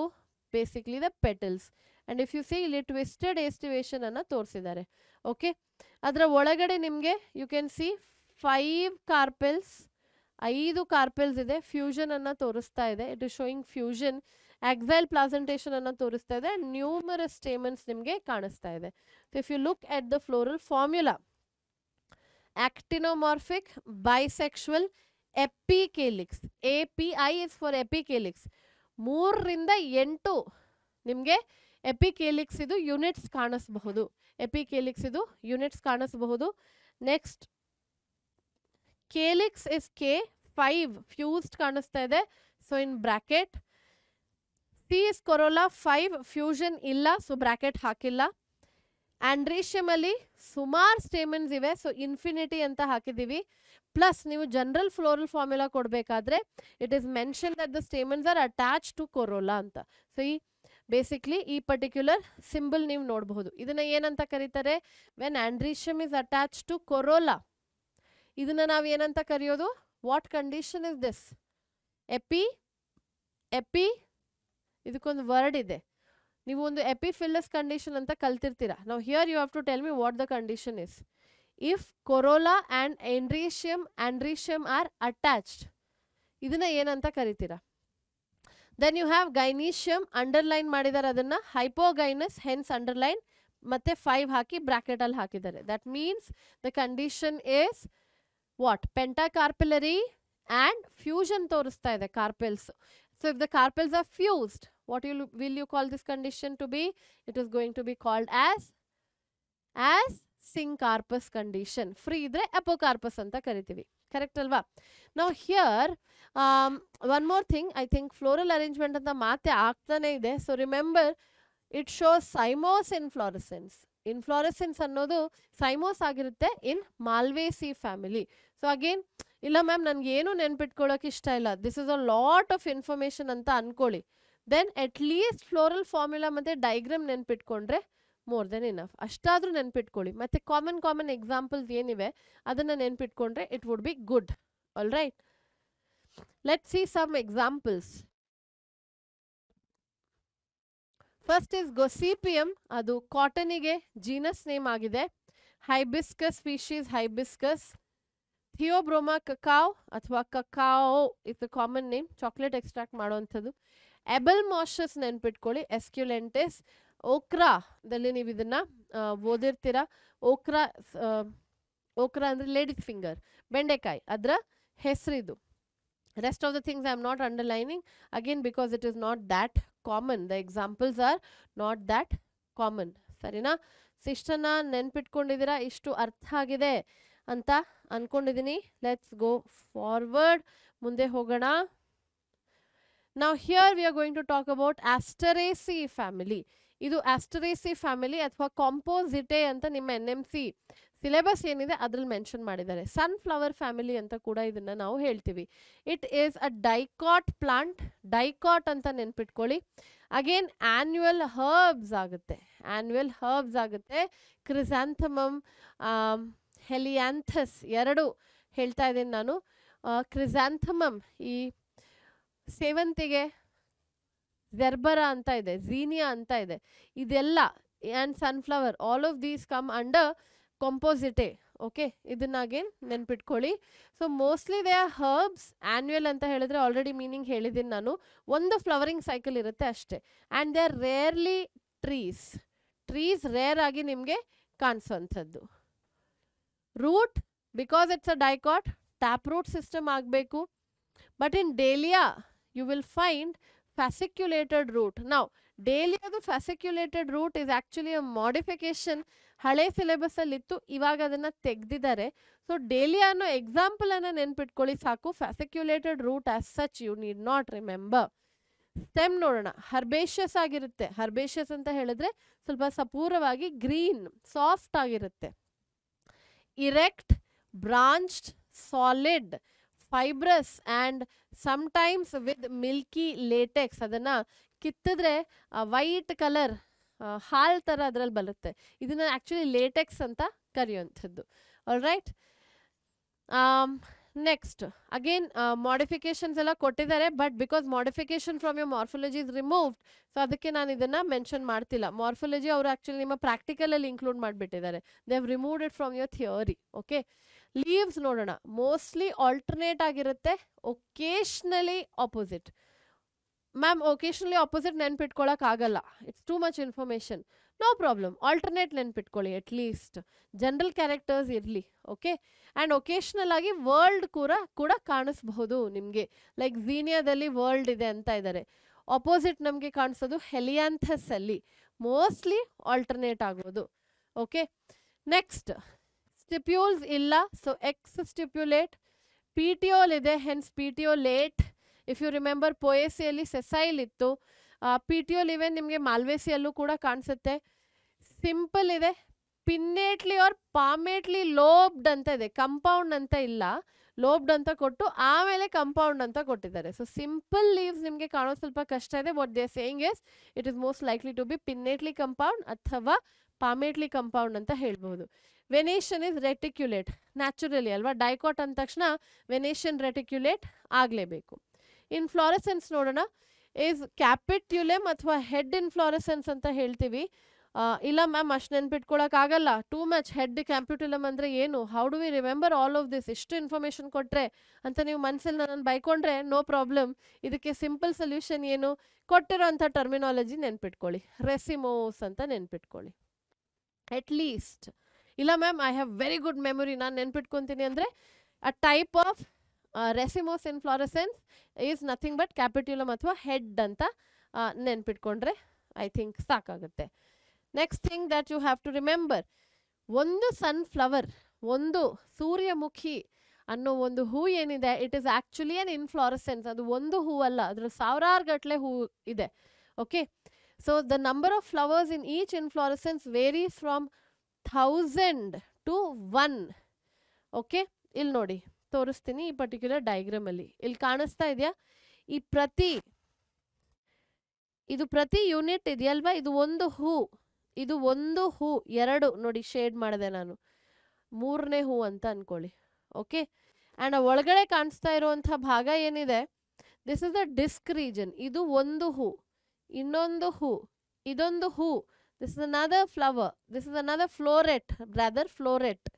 basically the petals and if you see ಇಲ್ಲಿ ಟ್ವಿಸ್ಟೆಡ್ ಎಸ್ಟಿವೇಶನ್ ತೋರಿಸಿದ್ದಾರೆ ಓಕೆ ಅದರ ಒಳಗಡೆ ನಿಮಗೆ you can see five carpels ಐದು ಕಾರ್ಪೆಲ್ಸ್ ಇದೆ ಫ್ಯೂಷನ್ ಅನ್ನು ತೋರಿಸ್ತಾ ಇದೆ it is showing fusion axile placentation ಅನ್ನು ತೋರಿಸ್ತಾ ಇದೆ ನ್ಯೂಮರಸ್ ಸ್ಟೇಮೆಂಟ್ಸ್ ನಿಮಗೆ ಕಾಣಿಸ್ತಾ ಇದೆ so if you look at the floral formula actinomorphic, bisexual, epicalyx E P I is for epicalyx ಮೂರರಿಂದ ಎಂಟು ನಿಮಗೆ ಎಪಿಕೇಲಿಕ್ಸ್ ಇದು ಯೂನಿಟ್ಸ್ ಕಾಣಿಸಬಹುದು ಎಪಿಕೇಲಿಕ್ಸ್ ಇದು ಯೂನಿಟ್ಸ್ ಕಾಣಿಸಬಹುದು next calyx is K five fused ಕಾಣಿಸ್ತಾ ಇದೆ so in bracket C is corolla five fusion ಇಲ್ಲ ಸೊ ಬ್ರ್ಯಾಕೆಟ್ ಹಾಕಿಲ್ಲ ಆಂಡ್ರೇಷಿಯಮಲ್ಲಿ ಸುಮಾರು ಸ್ಟೇಮನ್ಸ್ ಇವೆ ಸೊ ಇನ್ಫಿನಿಟಿ ಅಂತ ಹಾಕಿದ್ದೀವಿ ಪ್ಲಸ್ ನೀವು ಜನರಲ್ ಫ್ಲೋರಲ್ ಫಾರ್ಮುಲಾ ಕೊಡಬೇಕಾದ್ರೆ it is mention that the stamens are attach to corolla ಅಂತ ಸೊ ಈ ಬೇಸಿಕ್ಲಿ ಈ ಪರ್ಟಿಕ್ಯುಲರ್ ಸಿಂಬಲ್ ನೀವು ನೋಡಬಹುದು ಇದನ್ನ ಏನಂತ ಕರೀತಾರೆ when androecium is attach to corolla ಇದನ್ನ ನಾವು ಏನಂತ ಕರೆಯೋದು what condition is this epi epi ಇದಕ್ಕೊಂದು ವರ್ಡ್ ಇದೆ ನೀವು ಒಂದು ಎಪಿಫಿಲ್ಲಸ್ ಕಂಡೀಷನ್ ಅಂತ ಕಲ್ತಿರ್ತೀರಾ ನಾವು here you have to tell me what the condition is if corolla and ಎಂಡ್ರೀಷಿಯಮ್ ಆ್ಯಂಡ್ರೀಷಿಯಮ್ are attached ಇದನ್ನ ಏನಂತ ಕರಿತೀರಾ then you have gynoecium underline ಮಾಡಿದ್ದಾರೆ ಅದನ್ನು ಹೈಪೋಗೈನಸ್ ಹೆನ್ಸ್ ಅಂಡರ್ಲೈನ್ ಮತ್ತೆ ಫೈವ್ ಹಾಕಿ ಬ್ರಾಕೆಟಲ್ಲಿ ಹಾಕಿದ್ದಾರೆ that means the condition is what pentacarpellary and fusion ತೋರಿಸ್ತಾ ಇದೆ carpels so if the carpels are fused what you will you call this condition to be it is going to be called as as syncarpous condition free ಇದ್ರೆ apocarpous ಅಂತ ಕರಿತೀವಿ correct ಅಲ್ವಾ ನಾವು here one more thing I think floral arrangement ಅಂತ ಮಾತೆ ಆಗ್ತಾನೆ ಇದೆ so remember it shows cymose inflorescence inflorescence ಅನ್ನೋದು ಸೈಮೋಸ್ ಆಗಿರುತ್ತೆ in Malvaceae family so again ಇಲ್ಲ ಮ್ಯಾಮ್ ನನಗೆ ಏನು ನೆನ್ಪಿಟ್ಕೊಳ್ಳೋಕೆ ಇಷ್ಟ ಇಲ್ಲ this is a lot of information ಅಂತ ಅನ್ಕೊಳ್ಳಿ then at least floral formula ಮತ್ತು ಡೈಗ್ರಾಮ್ ನೆನ್ಪಿಟ್ಕೊಂಡ್ರೆ ಮೋರ್ ದೆನ್ ಇನಫ್ ಅಷ್ಟಾದರೂ ನೆನ್ಪಿಟ್ಕೊಳ್ಳಿ ಮತ್ತು ಕಾಮನ್ ಕಾಮನ್ ಎಕ್ಸಾಂಪಲ್ಸ್ ಏನಿವೆ ಅದನ್ನು ನೆನ್ಪಿಟ್ಕೊಂಡ್ರೆ it would be good all right let see some examples first is Gossypium ಅದು ಕಾಟನಿಗೆ ಜೀನಸ್ ನೇಮ್ ಆಗಿದೆ hibiscus species hibiscus Theobroma cacao ಅಥವಾ cacao a common name chocolate extract ಮಾಡುವಂಥದ್ದು ಎಬಲ್ ಮಾಶಸ್ ನೆನ್ಪಿಟ್ಕೊಳ್ಳಿ esculentus ಓಕ್ರಾದಲ್ಲಿ ನೀವು ಇದನ್ನ ಓದಿರ್ತೀರ ಓಕ್ರಾ ಓಕ್ರಾ ಅಂದರೆ ಲೇಡೀಸ್ ಫಿಂಗರ್ ಬೆಂಡೆಕಾಯಿ ಅದರ ಹೆಸರಿದು rest of the things I am not underlining again because it is not that common the examples are not that common ಸರಿನಾ ನಾ ನೆನ್ಪಿಟ್ಕೊಂಡಿದ್ದೀರಾ ಇಷ್ಟು ಅರ್ಥ ಆಗಿದೆ ಅಂತ ಅನ್ಕೊಂಡಿದ್ದೀನಿ ಲೆಟ್ಸ್ ಗೋ ಫಾರ್ವರ್ಡ್ ಮುಂದೆ ಹೋಗೋಣ ನಾವು here we are going to talk about Asteraceae family ಇದು ಆಸ್ಟರೇಸಿ ಫ್ಯಾಮಿಲಿ ಅಥವಾ ಕಾಂಪೋಸಿಟೆ ಅಂತ ನಿಮ್ಮ ಎನ್ ಎಮ್ ಸಿ ಸಿಲೆಬಸ್ ಏನಿದೆ ಅದ್ರಲ್ಲಿ ಮೆನ್ಷನ್ ಮಾಡಿದ್ದಾರೆ ಸನ್ಫ್ಲವರ್ ಫ್ಯಾಮಿಲಿ ಅಂತ ಕೂಡ ಇದನ್ನ ನಾವು ಹೇಳ್ತೀವಿ it is a dicot plant dicot ಅಂತ ನೆನ್ಪಿಟ್ಕೊಳ್ಳಿ ಅಗೇನ್ ಆನ್ಯುವಲ್ ಹರ್ಬ್ಸ್ ಆಗುತ್ತೆ ಆನ್ಯುವಲ್ ಹರ್ಬ್ಸ್ ಆಗುತ್ತೆ ಕ್ರಿಸಾಂಥಮಮ್ ಹೆಲಿಯಾಂಥಸ್ ಎರಡು ಹೇಳ್ತಾ ಇದ್ದೀನಿ ನಾನು ಕ್ರಿಸಾಂಥಮಮ್ ಈ ಸೇವಂತಿಗೆ ಜರ್ಬರ ಅಂತ ಇದೆ ಝೀನಿಯಾ ಅಂತ ಇದೆ ಇದೆಲ್ಲ and sunflower all of these come under Compositae okay ಇದನ್ನಾಗೆ ನೆನ್ಪಿಟ್ಕೊಳ್ಳಿ so mostly they are herbs annual ಅಂತ ಹೇಳಿದ್ರೆ ಆಲ್ರೆಡಿ ಮೀನಿಂಗ್ ಹೇಳಿದ್ದೀನಿ ನಾನು ಒಂದು ಫ್ಲವರಿಂಗ್ ಸೈಕಲ್ ಇರುತ್ತೆ ಅಷ್ಟೇ and they are rarely trees trees rare ಆಗಿ ನಿಮಗೆ ಕಾಣಿಸುವಂಥದ್ದು because it's a dicot tap root system ಆಗಬೇಕು but in dahlia you will find fasciculated root ನಾವು ಡೇಲಿಯಾದು fasciculated root is actually a modification ಹಳೆ ಸಿಲೆಬಸ್ ಇತ್ತು ಇವಾಗ ಅದನ್ನು ತೆಗೆದಿದ್ದಾರೆ ಸೊ ಡೇಲಿಯಾ ಅನ್ನೋ ಎಕ್ಸಾಂಪಲನ್ನು ನೆನ್ಪಿಟ್ಕೊಳ್ಳಿ ಸಾಕು fasciculated root as such you need not remember stem ನೋಡೋಣ ಹರ್ಬೇಷಿಯಸ್ ಆಗಿರುತ್ತೆ ಹರ್ಬೇಷಿಯಸ್ ಅಂತ ಹೇಳಿದ್ರೆ ಸ್ವಲ್ಪ ಸಪೂರವಾಗಿ ಗ್ರೀನ್ ಸಾಫ್ಟ್ ಆಗಿರುತ್ತೆ erect branched solid fibrous and sometimes with milky latex ಅದನ್ನು ಕಿತ್ತಿದ್ರೆ ವೈಟ್ ಕಲರ್ ಹಾಲ್ ಥರ ಅದರಲ್ಲಿ ಬರುತ್ತೆ ಇದನ್ನು ಆ್ಯಕ್ಚುಲಿ ಲೇಟೆಕ್ಸ್ ಅಂತ ಕರೆಯುವಂಥದ್ದು ನೆಕ್ಸ್ಟ್ ಅಗೇನ್ ಮಾಡಿಫಿಕೇಶನ್ಸ್ ಎಲ್ಲ ಕೊಟ್ಟಿದ್ದಾರೆ but because modification from your morphology is removed so ಅದಕ್ಕೆ ನಾನು ಇದನ್ನು ಮೆನ್ಷನ್ ಮಾಡ್ತಿಲ್ಲ ಮಾರ್ಫಾಲಜಿ ಅವರು ಆ್ಯಕ್ಚುಲಿ ನಿಮ್ಮ ಪ್ರಾಕ್ಟಿಕಲಲ್ಲಿ ಇನ್ಕ್ಲೂಡ್ ಮಾಡಿಬಿಟ್ಟಿದ್ದಾರೆ they have removed it from your theory okay leaves ನೋಡೋಣ ಮೋಸ್ಟ್ಲಿ ಆಲ್ಟರ್ನೇಟ್ ಆಗಿರುತ್ತೆ occasionally opposite ma'am occasionally opposite ನೆನ್ಪಿಟ್ಕೊಳಕ್ಕಾಗಲ್ಲ it's too much information no problem alternate ನೆನ್ಪಿಟ್ಕೊಳ್ಳಿ ಅಟ್ಲೀಸ್ಟ್ ಜನರಲ್ ಕ್ಯಾರೆಕ್ಟರ್ಸ್ ಇರಲಿ ಓಕೆ ಆ್ಯಂಡ್ ಒಕೇಶ್ನಲ್ ಆಗಿ whorled ಕೂಡ ಕೂಡ ಕಾಣಿಸ್ಬಹುದು ನಿಮಗೆ ಲೈಕ್ ಝೀನಿಯಾದಲ್ಲಿ ವರ್ಲ್ಡ್ ಇದೆ ಅಂತ ಇದ್ದಾರೆ ಆಪೋಸಿಟ್ ನಮಗೆ ಕಾಣಿಸೋದು ಹೆಲಿಯಾಂಥಸಲ್ಲಿ ಮೋಸ್ಟ್ಲಿ ಆಲ್ಟರ್ನೇಟ್ ಆಗೋದು ಓಕೆ ನೆಕ್ಸ್ಟ್ ಸ್ಟಿಪ್ಯೂಲ್ಸ್ ಇಲ್ಲ so exstipulate petiole ಇದೆ hence petiolate if you remember ಪೊಯೆಸಿಯಲ್ಲಿ ಸೆಸೈಲ್ ಇತ್ತು ಪಿ ಟಿ ಓಲ್ ಇವೆ ನಿಮಗೆ ಮಾಲ್ವೇಸಿಯಲ್ಲೂ ಕೂಡ ಕಾಣಿಸುತ್ತೆ ಸಿಂಪಲ್ ಇದೆ ಪಿನ್ನೇಟ್ಲಿ ಆರ್ ಪಾಮೇಟ್ಲಿ ಲೋಬ್ಡ್ ಅಂತ ಇದೆ ಕಂಪೌಂಡ್ ಅಂತ ಇಲ್ಲ ಲೋಬ್ಡ್ ಅಂತ ಕೊಟ್ಟು ಆಮೇಲೆ ಕಂಪೌಂಡ್ ಅಂತ ಕೊಟ್ಟಿದ್ದಾರೆ ಸೊ ಸಿಂಪಲ್ ಲೀವ್ಸ್ ನಿಮಗೆ ಕಾಣೋದು ಸ್ವಲ್ಪ ಕಷ್ಟ ಇದೆ but they saying is it is most likely to be pinnately compound ಅಥವಾ ಪಾಮೇಟ್ಲಿ ಕಂಪೌಂಡ್ ಅಂತ ಹೇಳ್ಬೋದು ವೆನೇಷನ್ ಇಸ್ ರೆಟಿಕ್ಯುಲೇಟ್ ನ್ಯಾಚುರಲಿ ಅಲ್ವಾ ಡೈಕಾಟ್ ಅಂದ ತಕ್ಷಣ ವೆನೇಷನ್ ರೆಟಿಕ್ಯುಲೇಟ್ ಆಗಲೇಬೇಕು ಇನ್ ಫ್ಲಾರೆಸೆನ್ಸ್ ನೋಡೋಣ ಈಸ್ ಕ್ಯಾಪಿಟ್ ಟ್ಯುಲೆಮ್ ಅಥವಾ ಹೆಡ್ ಇನ್ಫ್ಲೋರೆಸೆನ್ಸ್ ಅಂತ ಹೇಳ್ತೀವಿ ಇಲ್ಲ ಮ್ಯಾಮ್ ಅಷ್ಟು ನೆನ್ಪಿಟ್ಕೊಳಕ್ಕಾಗಲ್ಲ ಟೂ ಮಚ್ ಹೆಡ್ ಕ್ಯಾಂಪ್ಯೂಟುಲಮ್ ಅಂದರೆ ಏನು how do we remember all of this ಇಷ್ಟು ಇನ್ಫಾರ್ಮೇಷನ್ ಕೊಟ್ಟರೆ ಅಂತ ನೀವು ಮನಸ್ಸಲ್ಲಿ ನಾನು ಬೈಕೊಂಡ್ರೆ ನೋ ಪ್ರಾಬ್ಲಮ್ ಇದಕ್ಕೆ ಸಿಂಪಲ್ ಸೊಲ್ಯೂಷನ್ ಏನು ಕೊಟ್ಟಿರೋಂಥ ಟರ್ಮಿನಾಲಜಿ ನೆನ್ಪಿಟ್ಕೊಳ್ಳಿ ರೆಸಿಮೋಸ್ ಅಂತ ನೆನ್ಪಿಟ್ಕೊಳ್ಳಿ ಅಟ್ ಲೀಸ್ಟ್ ಇಲ್ಲ ma'am I have very good memory ನಾನು ನೆನ್ಪಿಟ್ಕೊತೀನಿ ಅಂದರೆ a type of racemose inflorescence is nothing but capitulum ಅಥವಾ ಹೆಡ್ ಅಂತ ನೆನ್ಪಿಟ್ಕೊಂಡ್ರೆ ಐ ಥಿಂಕ್ ಸಾಕಾಗುತ್ತೆ next thing that you have to remember ಒಂದು ಸನ್ ಫ್ಲವರ್ ಒಂದು ಸೂರ್ಯಮುಖಿ ಅನ್ನೋ ಒಂದು ಹೂ ಏನಿದೆ it is actually an inflorescence ಅದು ಒಂದು ಹೂವಲ್ಲ ಅದ್ರ ಸಾವಿರಾರು ಗಟ್ಟಲೆ ಹೂ ಇದೆ okay so the number of flowers in each inflorescence varies from thousand to one okay ಇಲ್ಲಿ ನೋಡಿ ತೋರಿಸ್ತೀನಿ ಈ ಪರ್ಟಿಕ್ಯುಲರ್ ಡೈಗ್ರಾಮ್ ಅಲ್ಲಿ ಇಲ್ಲಿ ಕಾಣಿಸ್ತಾ ಇದೆಯಾ ಈ ಪ್ರತಿ ಇದು ಪ್ರತಿ ಯೂನಿಟ್ ಇದೆಯಲ್ವಾ ಇದು ಒಂದು ಹೂ ಇದು ಒಂದು ಹೂ ಎರಡು ನೋಡಿ ಶೇಡ್ ಮಾಡಿದೆ ನಾನು ಮೂರನೇ ಹೂ ಅಂತ ಅನ್ಕೊಳ್ಳಿ ಓಕೆ ಆ್ಯಂಡ್ ಒಳಗಡೆ ಕಾಣಿಸ್ತಾ ಇರುವಂಥ ಭಾಗ ಏನಿದೆ this is the disc region ಇದು ಒಂದು ಹೂ ಇನ್ನೊಂದು ಹೂ ಇದೊಂದು ಹೂ this is another flower this is another floret brother floret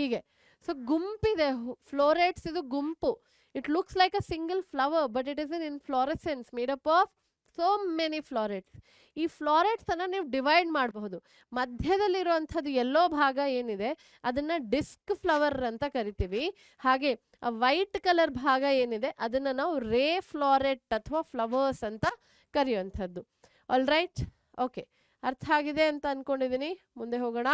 ಹೀಗೆ ಸೊ ಗುಂಪಿದೆ ಫ್ಲೋರೇಟ್ಸ್ ಇದು ಗುಂಪು it looks like a single flower but it is in inflorescence made up of so many florets ಈ ಫ್ಲೋರೆಟ್ಸನ್ನು ನೀವು ಡಿವೈಡ್ ಮಾಡಬಹುದು ಮಧ್ಯದಲ್ಲಿರುವಂಥದ್ದು ಎಲ್ಲೋ ಭಾಗ ಏನಿದೆ ಅದನ್ನು ಡಿಸ್ಕ್ ಫ್ಲವರ್ ಅಂತ ಕರಿತೀವಿ ಹಾಗೆ ಆ ವೈಟ್ ಕಲರ್ ಭಾಗ ಏನಿದೆ ಅದನ್ನು ನಾವು ರೇ ಫ್ಲೋರೆಟ್ ಅಥವಾ ಫ್ಲವರ್ಸ್ ಅಂತ ಕರೆಯುವಂಥದ್ದು ಆಲ್ ರೈಟ್ ಓಕೆ ಅರ್ಥ ಆಗಿದೆ ಅಂತ ಅಂದ್ಕೊಂಡಿದ್ದೀನಿ ಮುಂದೆ ಹೋಗೋಣ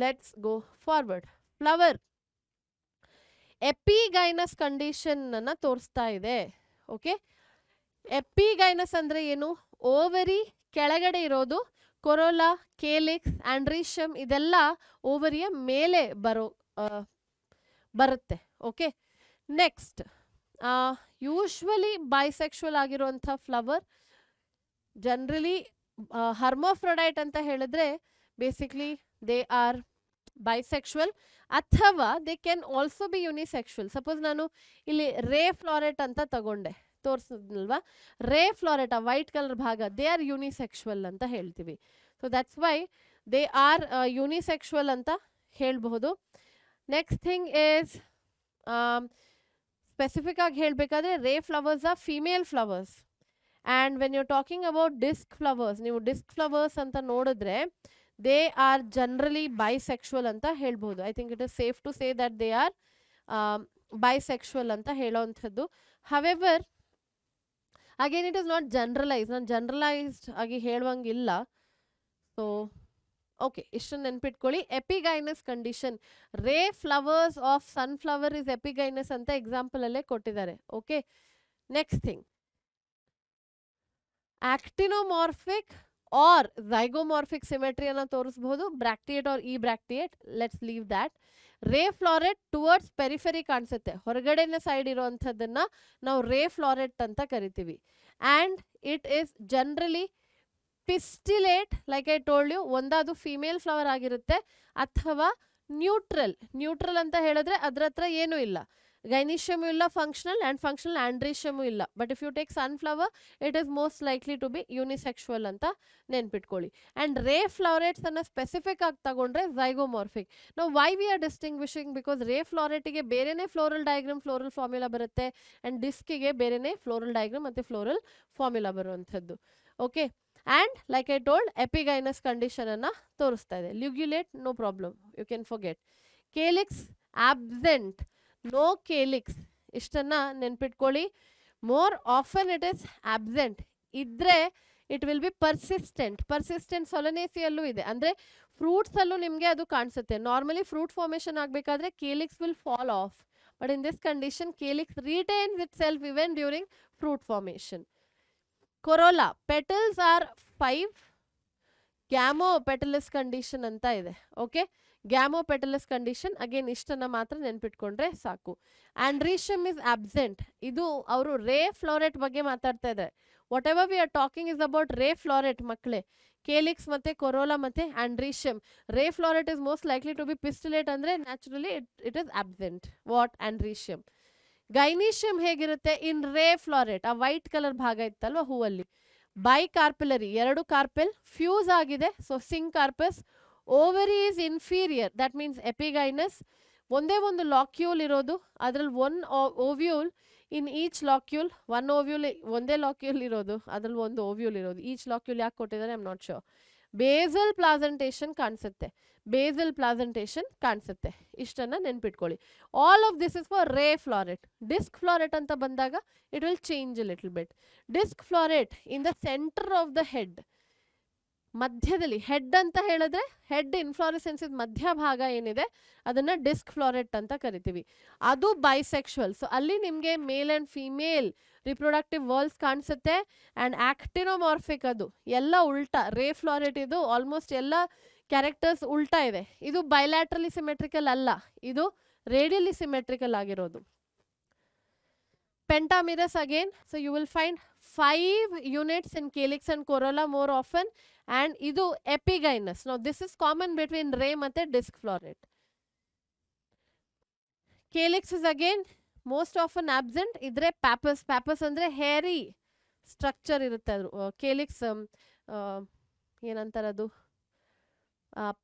let's go forward flower epigynous condition ತೋರಿಸ್ತಾ ಇದೆ ಓಕೆ ಎಪಿಗೈನಸ್ ಅಂದ್ರೆ ಏನು ಓವರಿ ಕೆಳಗಡೆ ಇರೋದು ಕೊರೋಲಾ ಕೇಲಿಕ್ಸ್ ಆಂಡ್ರೀಷಮ್ ಇದೆಲ್ಲ ಓವರಿಯ ಮೇಲೆ ಬರೋ ಬರುತ್ತೆ ಓಕೆ ನೆಕ್ಸ್ಟ್ ಯೂಶ್ವಲಿ ಬೈಸೆಕ್ಷುವಲ್ ಆಗಿರುವಂಥ ಫ್ಲವರ್ ಜನರಲಿ ಹರ್ಮೋಫ್ರೊಡೈಟ್ ಅಂತ ಹೇಳಿದ್ರೆ ಬೇಸಿಕ್ಲಿ ದೇ ಆರ್ ಬೈಸೆಕ್ಷುವಲ್ ಅಥವಾ they can also be unisexual suppose ನಾನು ಇಲ್ಲಿ ರೇ ಫ್ಲಾರೆಟ್ ಅಂತ ತಗೊಂಡೆ ತೋರಿಸಿದ್ನಲ್ವಾ ರೇ ಫ್ಲಾರೆಟ್ ಆ ವೈಟ್ ಕಲರ್ ಭಾಗ ದೇ ಆರ್ ಯುನಿಸೆಕ್ಷುವಲ್ ಅಂತ ಹೇಳ್ತೀವಿ so that's why they are unisexual ಅಂತ ಹೇಳಬಹುದು ನೆಕ್ಸ್ಟ್ ಥಿಂಗ್ ಈಸ್ ಸ್ಪೆಸಿಫಿಕ್ ಆಗಿ ಹೇಳಬೇಕಾದ್ರೆ ರೇ ಫ್ಲವರ್ಸ್ ಆ female flowers and when you talking about disc flowers ನೀವು ಡಿಸ್ಕ್ ಫ್ಲವರ್ಸ್ ಅಂತ ನೋಡಿದ್ರೆ ದೇ ಆರ್ ಜನರಲಿ ಬೈಸೆಕ್ಷುವಲ್ ಅಂತ ಹೇಳ್ಬೋದು I think it is safe to say that they are bisexual ಅಂತ ಹೇಳೋವಂಥದ್ದು however again it is not generalise ನಾನು generalised ಆಗಿ ಹೇಳುವಂಗಿಲ್ಲ ಸೊ ಓಕೆ ಇಷ್ಟು ನೆನ್ಪಿಟ್ಕೊಳ್ಳಿ epigynous condition ray flowers of sunflower is epigynous ಅಂತ ಎಕ್ಸಾಂಪಲಲ್ಲೇ ಕೊಟ್ಟಿದ್ದಾರೆ okay next thing actinomorphic or zygomorphic ಸಿಮೆಟ್ರಿಯನ್ನು ತೋರಿಸಬಹುದು ಬ್ರಾಕ್ಟಿಯೇಟ್ or ebracteate let's leave that ray floret towards periphery ಕಾಣಿಸುತ್ತೆ ಹೊರಗಡೆನ ಸೈಡ್ ಇರುವಂಥದ್ದನ್ನ ನಾವು ರೇ ಫ್ಲಾರೆಟ್ ಅಂತ ಕರಿತೀವಿ and it is generally pistillate like I told you ಒಂದಾದು ಫಿಮೇಲ್ ಫ್ಲವರ್ ಆಗಿರುತ್ತೆ ಅಥವಾ ನ್ಯೂಟ್ರಲ್ ನ್ಯೂಟ್ರಲ್ ಅಂತ ಹೇಳಿದ್ರೆ ಅದ್ರ ಹತ್ರ ಏನೂ ಇಲ್ಲ ಗೈನೀಶಿಯಮು ಇಲ್ಲ ಫಂಕ್ಷನಲ್ ಆ್ಯಂಡ್ ಫಂಕ್ಷನಲ್ ಆ್ಯಂಡ್ರೀಷಿಯಮು ಇಲ್ಲ but if you take sunflower it is most likely to be unisexual ಅಂತ ನೆನ್ಪಿಟ್ಕೊಳ್ಳಿ ಆ್ಯಂಡ್ ರೇ ಫ್ಲವರೇಟ್ಸ್ ಅನ್ನು ಸ್ಪೆಸಿಫಿಕ್ ಆಗಿ ತಗೊಂಡ್ರೆ ಝೈಗೋಮಾರ್ಫಿಕ್ ನಾವು why we are distinguishing because ray ಫ್ಲಾರೆಟಿಗೆ ಬೇರೆನೇ ಫ್ಲೋರಲ್ ಡಯಾಗ್ರಾಮ್ ಫ್ಲೋರಲ್ ಫಾರ್ಮ್ಯುಲಾ ಬರುತ್ತೆ ಆ್ಯಂಡ್ ಡಿಸ್ಕಿಗೆ ಬೇರೆನೇ ಫ್ಲೋರಲ್ ಡಯಾಗ್ರಾಮ್ ಮತ್ತು ಫ್ಲೋರಲ್ ಫಾರ್ಮ್ಯುಲಾ ಬರುವಂಥದ್ದು okay and like I told epigynous ಕಂಡೀಷನನ್ನು ತೋರಿಸ್ತಾ ಇದೆ ligulate no problem you can forget calyx absent no calyx ಇಷ್ಟನ್ನು ನೆನ್ಪಿಟ್ಕೊಳ್ಳಿ more often it is absent ಇದ್ರೆ it will be persistent persistent ಸೊಲನೇಸಿಯಲ್ಲೂ ಇದೆ ಅಂದ್ರೆ ಫ್ರೂಟ್ಸಲ್ಲೂ ನಿಮಗೆ ಅದು ಕಾಣಿಸುತ್ತೆ ನಾರ್ಮಲಿ ಫ್ರೂಟ್ ಫಾರ್ಮೇಷನ್ ಆಗಬೇಕಾದ್ರೆ calyx will fall off but in this condition calyx retains itself even during fruit formation corolla petals are five gamopetalous condition ಅಂತ ಇದೆ ಓಕೆ ಗ್ಯಾಮೋಪೆಟಲಸ್ ಕಂಡೀಷನ್ ಅಗೇನ್ ಇಷ್ಟನ್ನ ಮಾತ್ರ ನೆನ್ಪಿಟ್ಕೊಂಡ್ರೆ ಸಾಕು ಆಂಡ್ರೀಷಮ್ ಇಸ್ ಆಬ್ಸೆಂಟ್ ಇದು ಅವರು ರೇ ಫ್ಲೋರೆಟ್ ಬಗ್ಗೆ ಮಾತಾಡ್ತಾ ಇದ್ದಾರೆ whatever we are talking is about ray floret ಮಕ್ಕಳೇ ಕೇಲಿಕ್ಸ್ ಮತ್ತೆ ಕೊರೋಲಾ ಮತ್ತೆ androecium ray floret is most likely to be pistillate ಅಂದ್ರೆ naturally it it is absent what androecium gynoecium ಹೇಗಿರುತ್ತೆ ಇನ್ ರೇ ಫ್ಲೋರೆಟ್ ಆ ವೈಟ್ ಕಲರ್ ಭಾಗ ಇತ್ತಲ್ವ ಹೂವಲ್ಲಿ bicarpellary ಎರಡು carpel fuse ಆಗಿದೆ so syncarpous ovary is inferior that means epigynous ಒಂದೇ ಒಂದು locule ಇರೋದು ಅದ್ರಲ್ಲಿ one ovule in each locule one ovule ಒಂದೇ ಲಾಕ್ಯೂಲ್ ಇರೋದು ಅದ್ರಲ್ಲಿ ಒಂದು ಓವ್ಯೂಲ್ ಇರೋದು ಈಚ್ ಲಾಕ್ಯೂಲ್ ಯಾಕೆ ಕೊಟ್ಟಿದ್ದಾರೆ I'm not sure basal placentation ಕಾಣಿಸುತ್ತೆ ಬೇಸಲ್ ಪ್ಲಾಸೆಂಟೇಷನ್ ಕಾಣಿಸುತ್ತೆ ಇಷ್ಟನ್ನು ನೆನ್ಪಿಟ್ಕೊಳ್ಳಿ all of this is for ray floret disc floret ಅಂತ ಬಂದಾಗ it will change little bit disc floret in the centre of the head ಮಧ್ಯದಲ್ಲಿ head ಅಂತ ಹೇಳಿದ್ರೆ ಹೆಡ್ ಮಧ್ಯ ಭಾಗ ಏನಿದೆ ಅದನ್ನ ಡಿಸ್ಕ್ ಫ್ಲೋರೆಟ್ ಅಂತ ಕರಿತೀವಿ ಅದು ಬೈಸೆಕ್ಷುವಲ್ ಸೊ ಅಲ್ಲಿ ನಿಮಗೆ male and female reproductive whorls ಕಾಣಿಸುತ್ತೆ ಅಂಡ್ ಆಕ್ಟಿನೋಮಾರ್ಫಿಕ್ ಅದು ಎಲ್ಲ ಉಲ್ಟಾ ರೇ ಫ್ಲೋರೆಟ್ ಇದು ಆಲ್ಮೋಸ್ಟ್ ಎಲ್ಲ ಕ್ಯಾರೆಕ್ಟರ್ಸ್ ಉಲ್ಟಾ ಇದೆ ಇದು ಬೈಲ್ಯಾಟ್ರಲಿ ಸಿಮೆಟ್ರಿಕಲ್ ಅಲ್ಲ ಇದು ರೇಡಿಯಲಿ ಸಿಮೆಟ್ರಿಕಲ್ ಆಗಿರೋದು pentamerous again. So you will find five units in calyx and corolla more often and idu epigynous. Now this is common between ray mate disc floret. Calyx is again most often absent. papus papus andre hairy structure irutte adu calyx calyx ಏನಂತಾರೆ adu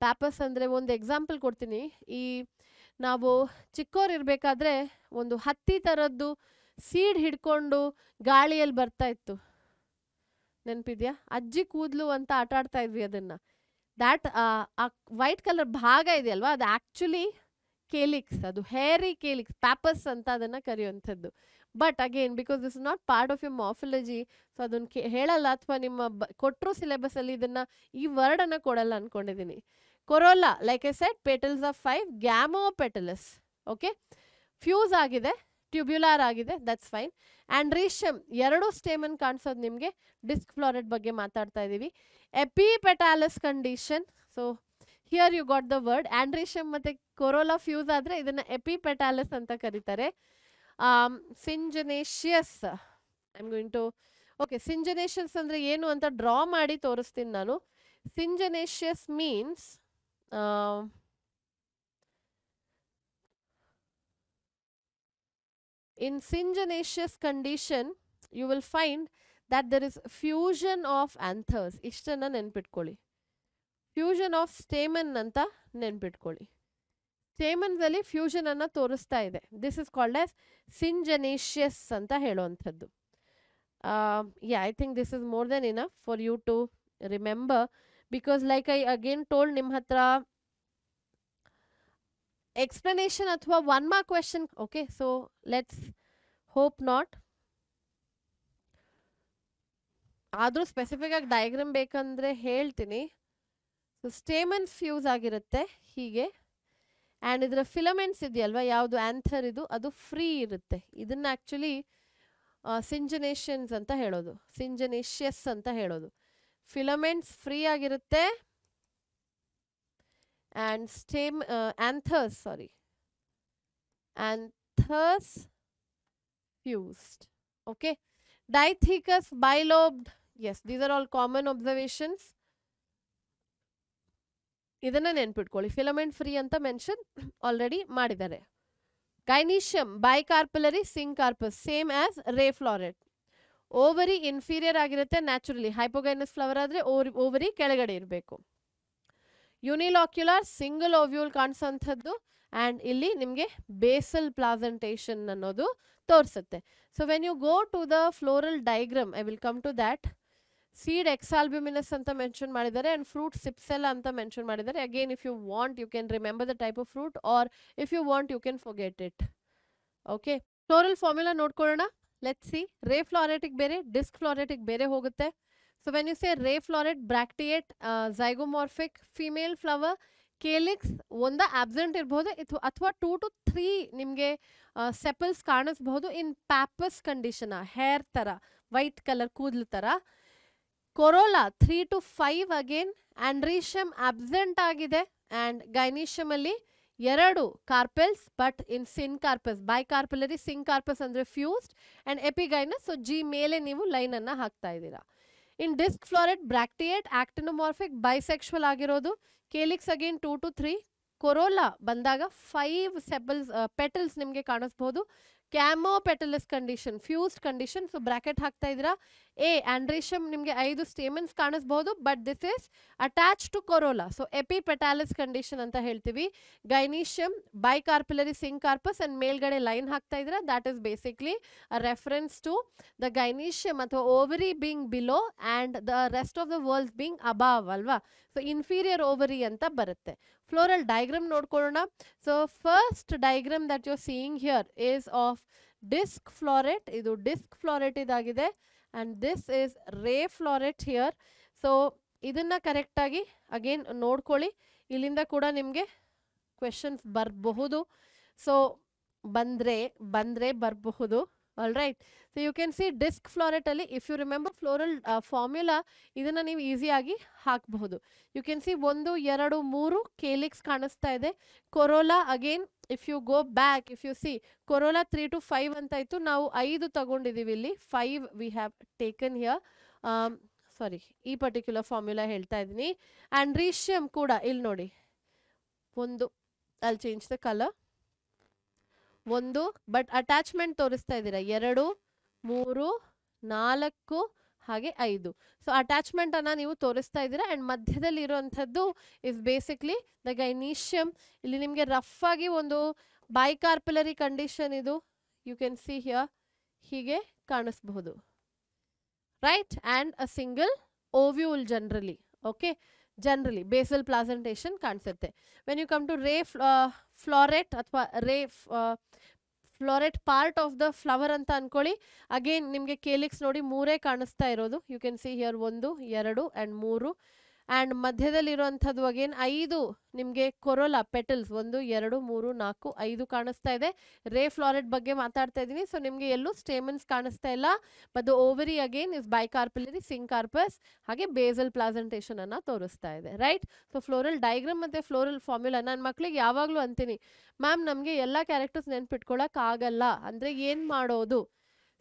pappus ಅಂದರೆ ಒಂದು example ಕೊಡ್ತೀನಿ ಈ ನಾವು ಚಿಕ್ಕೋರು ಇರಬೇಕಾದ್ರೆ ಒಂದು ಹತ್ತಿ ಥರದ್ದು ಸೀಡ್ ಹಿಡ್ಕೊಂಡು ಗಾಳಿಯಲ್ಲಿ ಬರ್ತಾ ಇತ್ತು ನೆನಪಿದ್ಯಾ ಅಜ್ಜಿ ಕೂದಲು ಅಂತ ಆಟ ಆಡ್ತಾ ಇದ್ವಿ ಅದನ್ನ ದ್ಯಾಟ್ ಆ ವೈಟ್ ಕಲರ್ ಭಾಗ ಇದೆಯಲ್ವಾ ಅದು ಆ್ಯಕ್ಚುಲಿ ಕೇಲಿಕ್ಸ್ ಅದು ಹೇರಿ ಕೇಲಿಕ್ಸ್ ಪ್ಯಾಪಸ್ ಅಂತ ಅದನ್ನು ಕರೆಯುವಂಥದ್ದು but again because this not part of you morphology so ಅದನ್ನ ಹೇಳಲ್ಲ ಅಥವಾ ನಿಮ್ಮ ಬ ಕೊಟ್ಟರು ಅಲ್ಲಿ ಇದನ್ನು ಈ ವರ್ಡನ್ನು ಕೊಡಲ್ಲ ಅಂದ್ಕೊಂಡಿದ್ದೀನಿ corolla like a set petals of five gamopetalous okay fuse ಆಗಿದೆ ಟ್ಯೂಬ್ಯುಲಾರ್ ಆಗಿದೆ ದಟ್ಸ್ ಫೈನ್ ಆ್ಯಂಡ್ ರೀಶಮ್ ಎರಡು ಸ್ಟೇಮನ್ ಕಾಣಿಸೋದು ನಿಮಗೆ ಡಿಸ್ಕ್ ಫ್ಲೋರೆಡ್ ಬಗ್ಗೆ ಮಾತಾಡ್ತಾ ಇದ್ದೀವಿ epipetalous condition so here you got the word androecium ಮತ್ತು ಕೊರೋಲಾ ಫ್ಯೂಸ್ ಆದರೆ ಇದನ್ನು ಎಪಿಪೆಟಾಲಸ್ ಅಂತ ಕರೀತಾರೆ syngenesious I'm going to okay syngenesious ಅಂದರೆ ಏನು ಅಂತ ಡ್ರಾ ಮಾಡಿ ತೋರಿಸ್ತೀನಿ ನಾನು syngenesious means In syngenaceous condition, you will find that there is fusion of anthers. ಇಷ್ಟನ್ನ ನೆನ್ಪಿಟ್ಕೊಳ್ಳಿ ಫ್ಯೂಷನ್ ಆಫ್ ಸ್ಟೇಮನ್ ಅಂತ ನೆನ್ಪಿಟ್ಕೊಳ್ಳಿ ಸ್ಟೇಮನ್ ಅಲ್ಲಿ ಫ್ಯೂಷನ್ ಅನ್ನ ತೋರಿಸ್ತಾ ಇದೆ this is called as syngenesious ಅಂತ ಹೇಳುವಂಥದ್ದು yeah I think this is more then in for you to remember because like I again told ನಿಮ್ಮ ಹತ್ರ ಎಕ್ಸ್ಪ್ಲನೇಷನ್ ಅಥವಾ one mark question okay so let's hope not ಆದರೂ specific ಆಗಿ diagram ಬೇಕಂದ್ರೆ ಹೇಳ್ತೀನಿ so stamens fuse ಆಗಿರುತ್ತೆ ಹೀಗೆ and ಇದರ ಫಿಲಮೆಂಟ್ಸ್ ಇದೆಯಲ್ವಾ ಯಾವುದು ಆ್ಯಂಥರ್ ಇದು ಅದು ಫ್ರೀ ಇರುತ್ತೆ ಇದನ್ನ ಆ್ಯಕ್ಚುಲಿ ಸಿಂಜನೇಷನ್ಸ್ ಅಂತ ಹೇಳೋದು ಸಿಂಜನೇಷಿಯಸ್ ಅಂತ ಹೇಳೋದು ಫಿಲಮೆಂಟ್ಸ್ ಫ್ರೀ ಆಗಿರುತ್ತೆ and stem uh, anthers sorry anthers fused okay dithecus bilobed yes these are all common observations idanna nenpidkoli filament free anta mention already madidare gynecium bicarpillary syncarpus same as ray floret ovary inferior agirutte naturally hypogynous flower adre ovary kelagade unilocular single ovule ಕಾಣಿಸೋಂಥದ್ದು and ಇಲ್ಲಿ ನಿಮಗೆ basal placentation ಅನ್ನೋದು ತೋರಿಸುತ್ತೆ so when you go to the floral diagram I will come to that seed exalbuminous ಅಂತ mention ಮಾಡಿದ್ದಾರೆ and fruit cypsela ಅಂತ mention ಮಾಡಿದ್ದಾರೆ again if you want you can remember the type of fruit or if you want you can forget it okay floral formula ನೋಡ್ಕೊಳ್ಳೋಣ let see ray ಫ್ಲೋರೆಟಿಕ್ ಬೇರೆ disc ಫ್ಲೋರೆಟಿಕ್ ಬೇರೆ ಹೋಗುತ್ತೆ so when you say ray floret, bracteate, uh, zygomorphic female calyx ಒಂದ absent ಇರಬಹುದು ಅಥವಾ two to three ನಿಮ್ಗೆ ಸೆಪಲ್ಸ್ ಕಾಣಿಸ್ಬಹುದು ಇನ್ ಪ್ಯಾಪಸ್ ಕಂಡೀಷನ್ ಹೇರ್ ಥರ ವೈಟ್ ಕಲರ್ ಕೂದ್ಲು ಥರ corolla three to five again androecium absent ಆಗಿದೆ ಆ್ಯಂಡ್ ಗೈನೀಷಮಲ್ಲಿ ಎರಡು carpels but in syncarpous bicarpellary syncarpous ಅಂದ್ರೆ fused and epigynous so G ಮೇಲೆ ನೀವು ಲೈನನ್ನು ಹಾಕ್ತಾ ಇದ್ದೀರಾ In disc floret, bracteate, actinomorphic, bisexual ಆಗಿರೋದು calyx again 2 to 3 ಕೊರೋಲಾ ಬಂದಾಗ ಫೈವ್ ಸೆಪಲ್ಸ್ ಪೆಟಲ್ಸ್ ನಿಮಗೆ ಕಾಣಿಸ್ಬೋದು gamopetalous condition fused condition so bracket ಹಾಕ್ತಾ ಇದ್ದೀರಾ ಎ ಆಂಡ್ರೇಷಮ್ ನಿಮಗೆ ಐದು ಸ್ಟೇಮನ್ಸ್ ಕಾಣಿಸ್ಬೋದು but this is attach to corolla so epipetalous condition ಅಂತ ಹೇಳ್ತೀವಿ gynoecium bicarpellary syncarpous and ಮೇಲ್ಗಡೆ ಲೈನ್ ಹಾಕ್ತಾ ಇದ್ದೀರಾ that is basically a reference to the gynoecium ಅಥವಾ ovary being below and the rest of the world being above ಅಲ್ವಾ so inferior ovary ಅಂತ ಬರುತ್ತೆ floral diagram ನೋಡ್ಕೊಳ್ಳೋಣ so first diagram that you seeing here is of disc floret ಇದು disc floret ಇದಾಗಿದೆ and this is ray floret here so ಇದನ್ನ ಕರೆಕ್ಟಾಗಿ again ನೋಡ್ಕೊಳ್ಳಿ ಇಲ್ಲಿಂದ ಕೂಡ ನಿಮಗೆ ಕ್ವೆಶನ್ಸ್ ಬರಬಹುದು ಸೊ ಬಂದರೆ ಬಂದರೆ ಬರಬಹುದು all right so you can see disc ಫ್ಲೋರೆಟಲ್ಲಿ if you remember floral formula ಇದನ್ನು ನೀವು ಈಸಿಯಾಗಿ ಹಾಕಬಹುದು ಯು ಕ್ಯಾನ್ ಸಿ ಒಂದು ಎರಡು ಮೂರು ಕೇಲಿಕ್ಸ್ ಕಾಣಿಸ್ತಾ ಇದೆ corolla again if you go back if you see corolla three to five ಅಂತ ಇತ್ತು ನಾವು ಐದು ತಗೊಂಡಿದ್ದೀವಿ ಇಲ್ಲಿ five we have taken here sorry ಈ ಪರ್ಟಿಕ್ಯುಲರ್ ಫಾರ್ಮ್ಯುಲಾ ಹೇಳ್ತಾ ಇದ್ದೀನಿ ಆ್ಯಂಡ್ ರೀಶಿಯಮ್ ಕೂಡ ಇಲ್ಲಿ ನೋಡಿ ಒಂದು ಅಲ್ಲಿ ಚೇಂಜ್ ದ ಕಲರ್ ಒಂದು ಬಟ್ ಅಟ್ಯಾಚ್ಮೆಂಟ್ ತೋರಿಸ್ತಾ ಇದ್ದೀರಾ ಎರಡು ಮೂರು ನಾಲ್ಕು ಹಾಗೆ ಐದು ಸೊ ಅಟ್ಯಾಚ್ಮೆಂಟ್ ಅನ್ನ ನೀವು ತೋರಿಸ್ತಾ ಇದ್ದೀರಾ ಅಂಡ್ ಮಧ್ಯದಲ್ಲಿ ಇರುವಂಥದ್ದು ಇಸ್ ಬೇಸಿಕ್ಲಿ ದ ಗೈನೀಷಿಯಂ ಇಲ್ಲಿ ನಿಮಗೆ ರಫ್ ಆಗಿ ಒಂದು ಬೈಕಾರ್ಪುಲರಿ ಕಂಡೀಷನ್ ಇದು ಯು ಕ್ಯಾನ್ ಸಿ ಹಿಯರ್ ಹೀಗೆ ಕಾಣಿಸಬಹುದು right and a single ovule generally okay generally basal placentation ಕಾಣಿಸುತ್ತೆ when you come to ray floret ಅಥವಾ ray floret part of the flower ಅಂತ ಅನ್ಕೊಳ್ಳಿ ಅಗೇನ್ ನಿಮಗೆ ಕೇಲಿಕ್ಸ್ ನೋಡಿ ಮೂರೇ ಕಾಣಿಸ್ತಾ ಇರೋದು ಯು ಕ್ಯಾನ್ ಸಿ ಹಿಯರ್ ಒಂದು ಎರಡು ಆ್ಯಂಡ್ ಮೂರು ಆ್ಯಂಡ್ ಮಧ್ಯದಲ್ಲಿರುವಂಥದ್ದು ಅಗೇನ್ ಐದು ನಿಮಗೆ ಕೊರೋಲಾ ಪೆಟಲ್ಸ್ ಒಂದು ಎರಡು ಮೂರು ನಾಲ್ಕು ಐದು ಕಾಣಿಸ್ತಾ ಇದೆ ರೇ ಫ್ಲಾರೆಟ್ ಬಗ್ಗೆ ಮಾತಾಡ್ತಾ ಇದ್ದೀನಿ ಸೊ ನಿಮಗೆ ಎಲ್ಲೂ ಸ್ಟೇಮನ್ಸ್ ಕಾಣಿಸ್ತಾ ಇಲ್ಲ but ovary again is bicarpellary syncarpous ಹಾಗೆ ಬೇಸಲ್ ಪ್ಲಾಸೆಂಟೇಷನ್ ಅನ್ನು ತೋರಿಸ್ತಾ ಇದೆ ರೈಟ್ ಸೊ ಫ್ಲೋರಲ್ ಡೈಗ್ರಾಮ್ ಮತ್ತೆ ಫ್ಲೋರಲ್ ಫಾರ್ಮ್ಯುಲಾ ನನ್ನ ಮಕ್ಳಿಗೆ ಯಾವಾಗಲೂ ಅಂತೀನಿ ಮ್ಯಾಮ್ ನಮಗೆ ಎಲ್ಲ ಕ್ಯಾರೆಕ್ಟರ್ಸ್ ನೆನ್ಪಿಟ್ಕೊಳಕ್ ಆಗಲ್ಲ ಅಂದ್ರೆ ಏನು ಮಾಡೋದು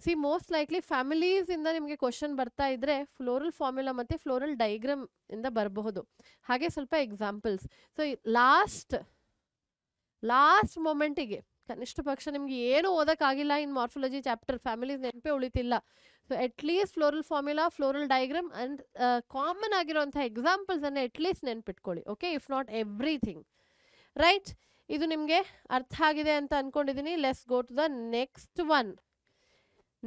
ಸಿ ಮೋಸ್ಟ್ ಲೈಕ್ಲಿ ಫ್ಯಾಮಿಲೀಸ್ ಇಂದ ನಿಮಗೆ ಕ್ವಶನ್ ಬರ್ತಾ ಇದ್ರೆ ಫ್ಲೋರಲ್ ಫಾರ್ಮುಲಾ ಮತ್ತೆ ಫ್ಲೋರಲ್ ಡೈಗ್ರಾಮ್ ಇಂದ ಬರಬಹುದು ಹಾಗೆ ಸ್ವಲ್ಪ ಎಕ್ಸಾಂಪಲ್ಸ್ ಸೊ ಲಾಸ್ಟ್ ಲಾಸ್ಟ್ ಮೊಮೆಂಟಿಗೆ ಕನಿಷ್ಠ ಪಕ್ಷ ನಿಮ್ಗೆ ಏನು ಓದೋಕ್ಕಾಗಿಲ್ಲ ಇನ್ ಮಾರ್ಫಾಲಜಿ ಚಾಪ್ಟರ್ ಫ್ಯಾಮಿಲೀಸ್ ನೆನಪೇ ಉಳಿತಿಲ್ಲ so least floral formula floral diagram and common ಆಗಿರುವಂಥ ಎಟ್ ಲೀಸ್ಟ್ ನೆನ್ಪಿಟ್ಕೊಳ್ಳಿ okay if not everything right ಇದು ನಿಮಗೆ ಅರ್ಥ ಆಗಿದೆ ಅಂತ ಅನ್ಕೊಂಡಿದೀನಿ let's go to the next one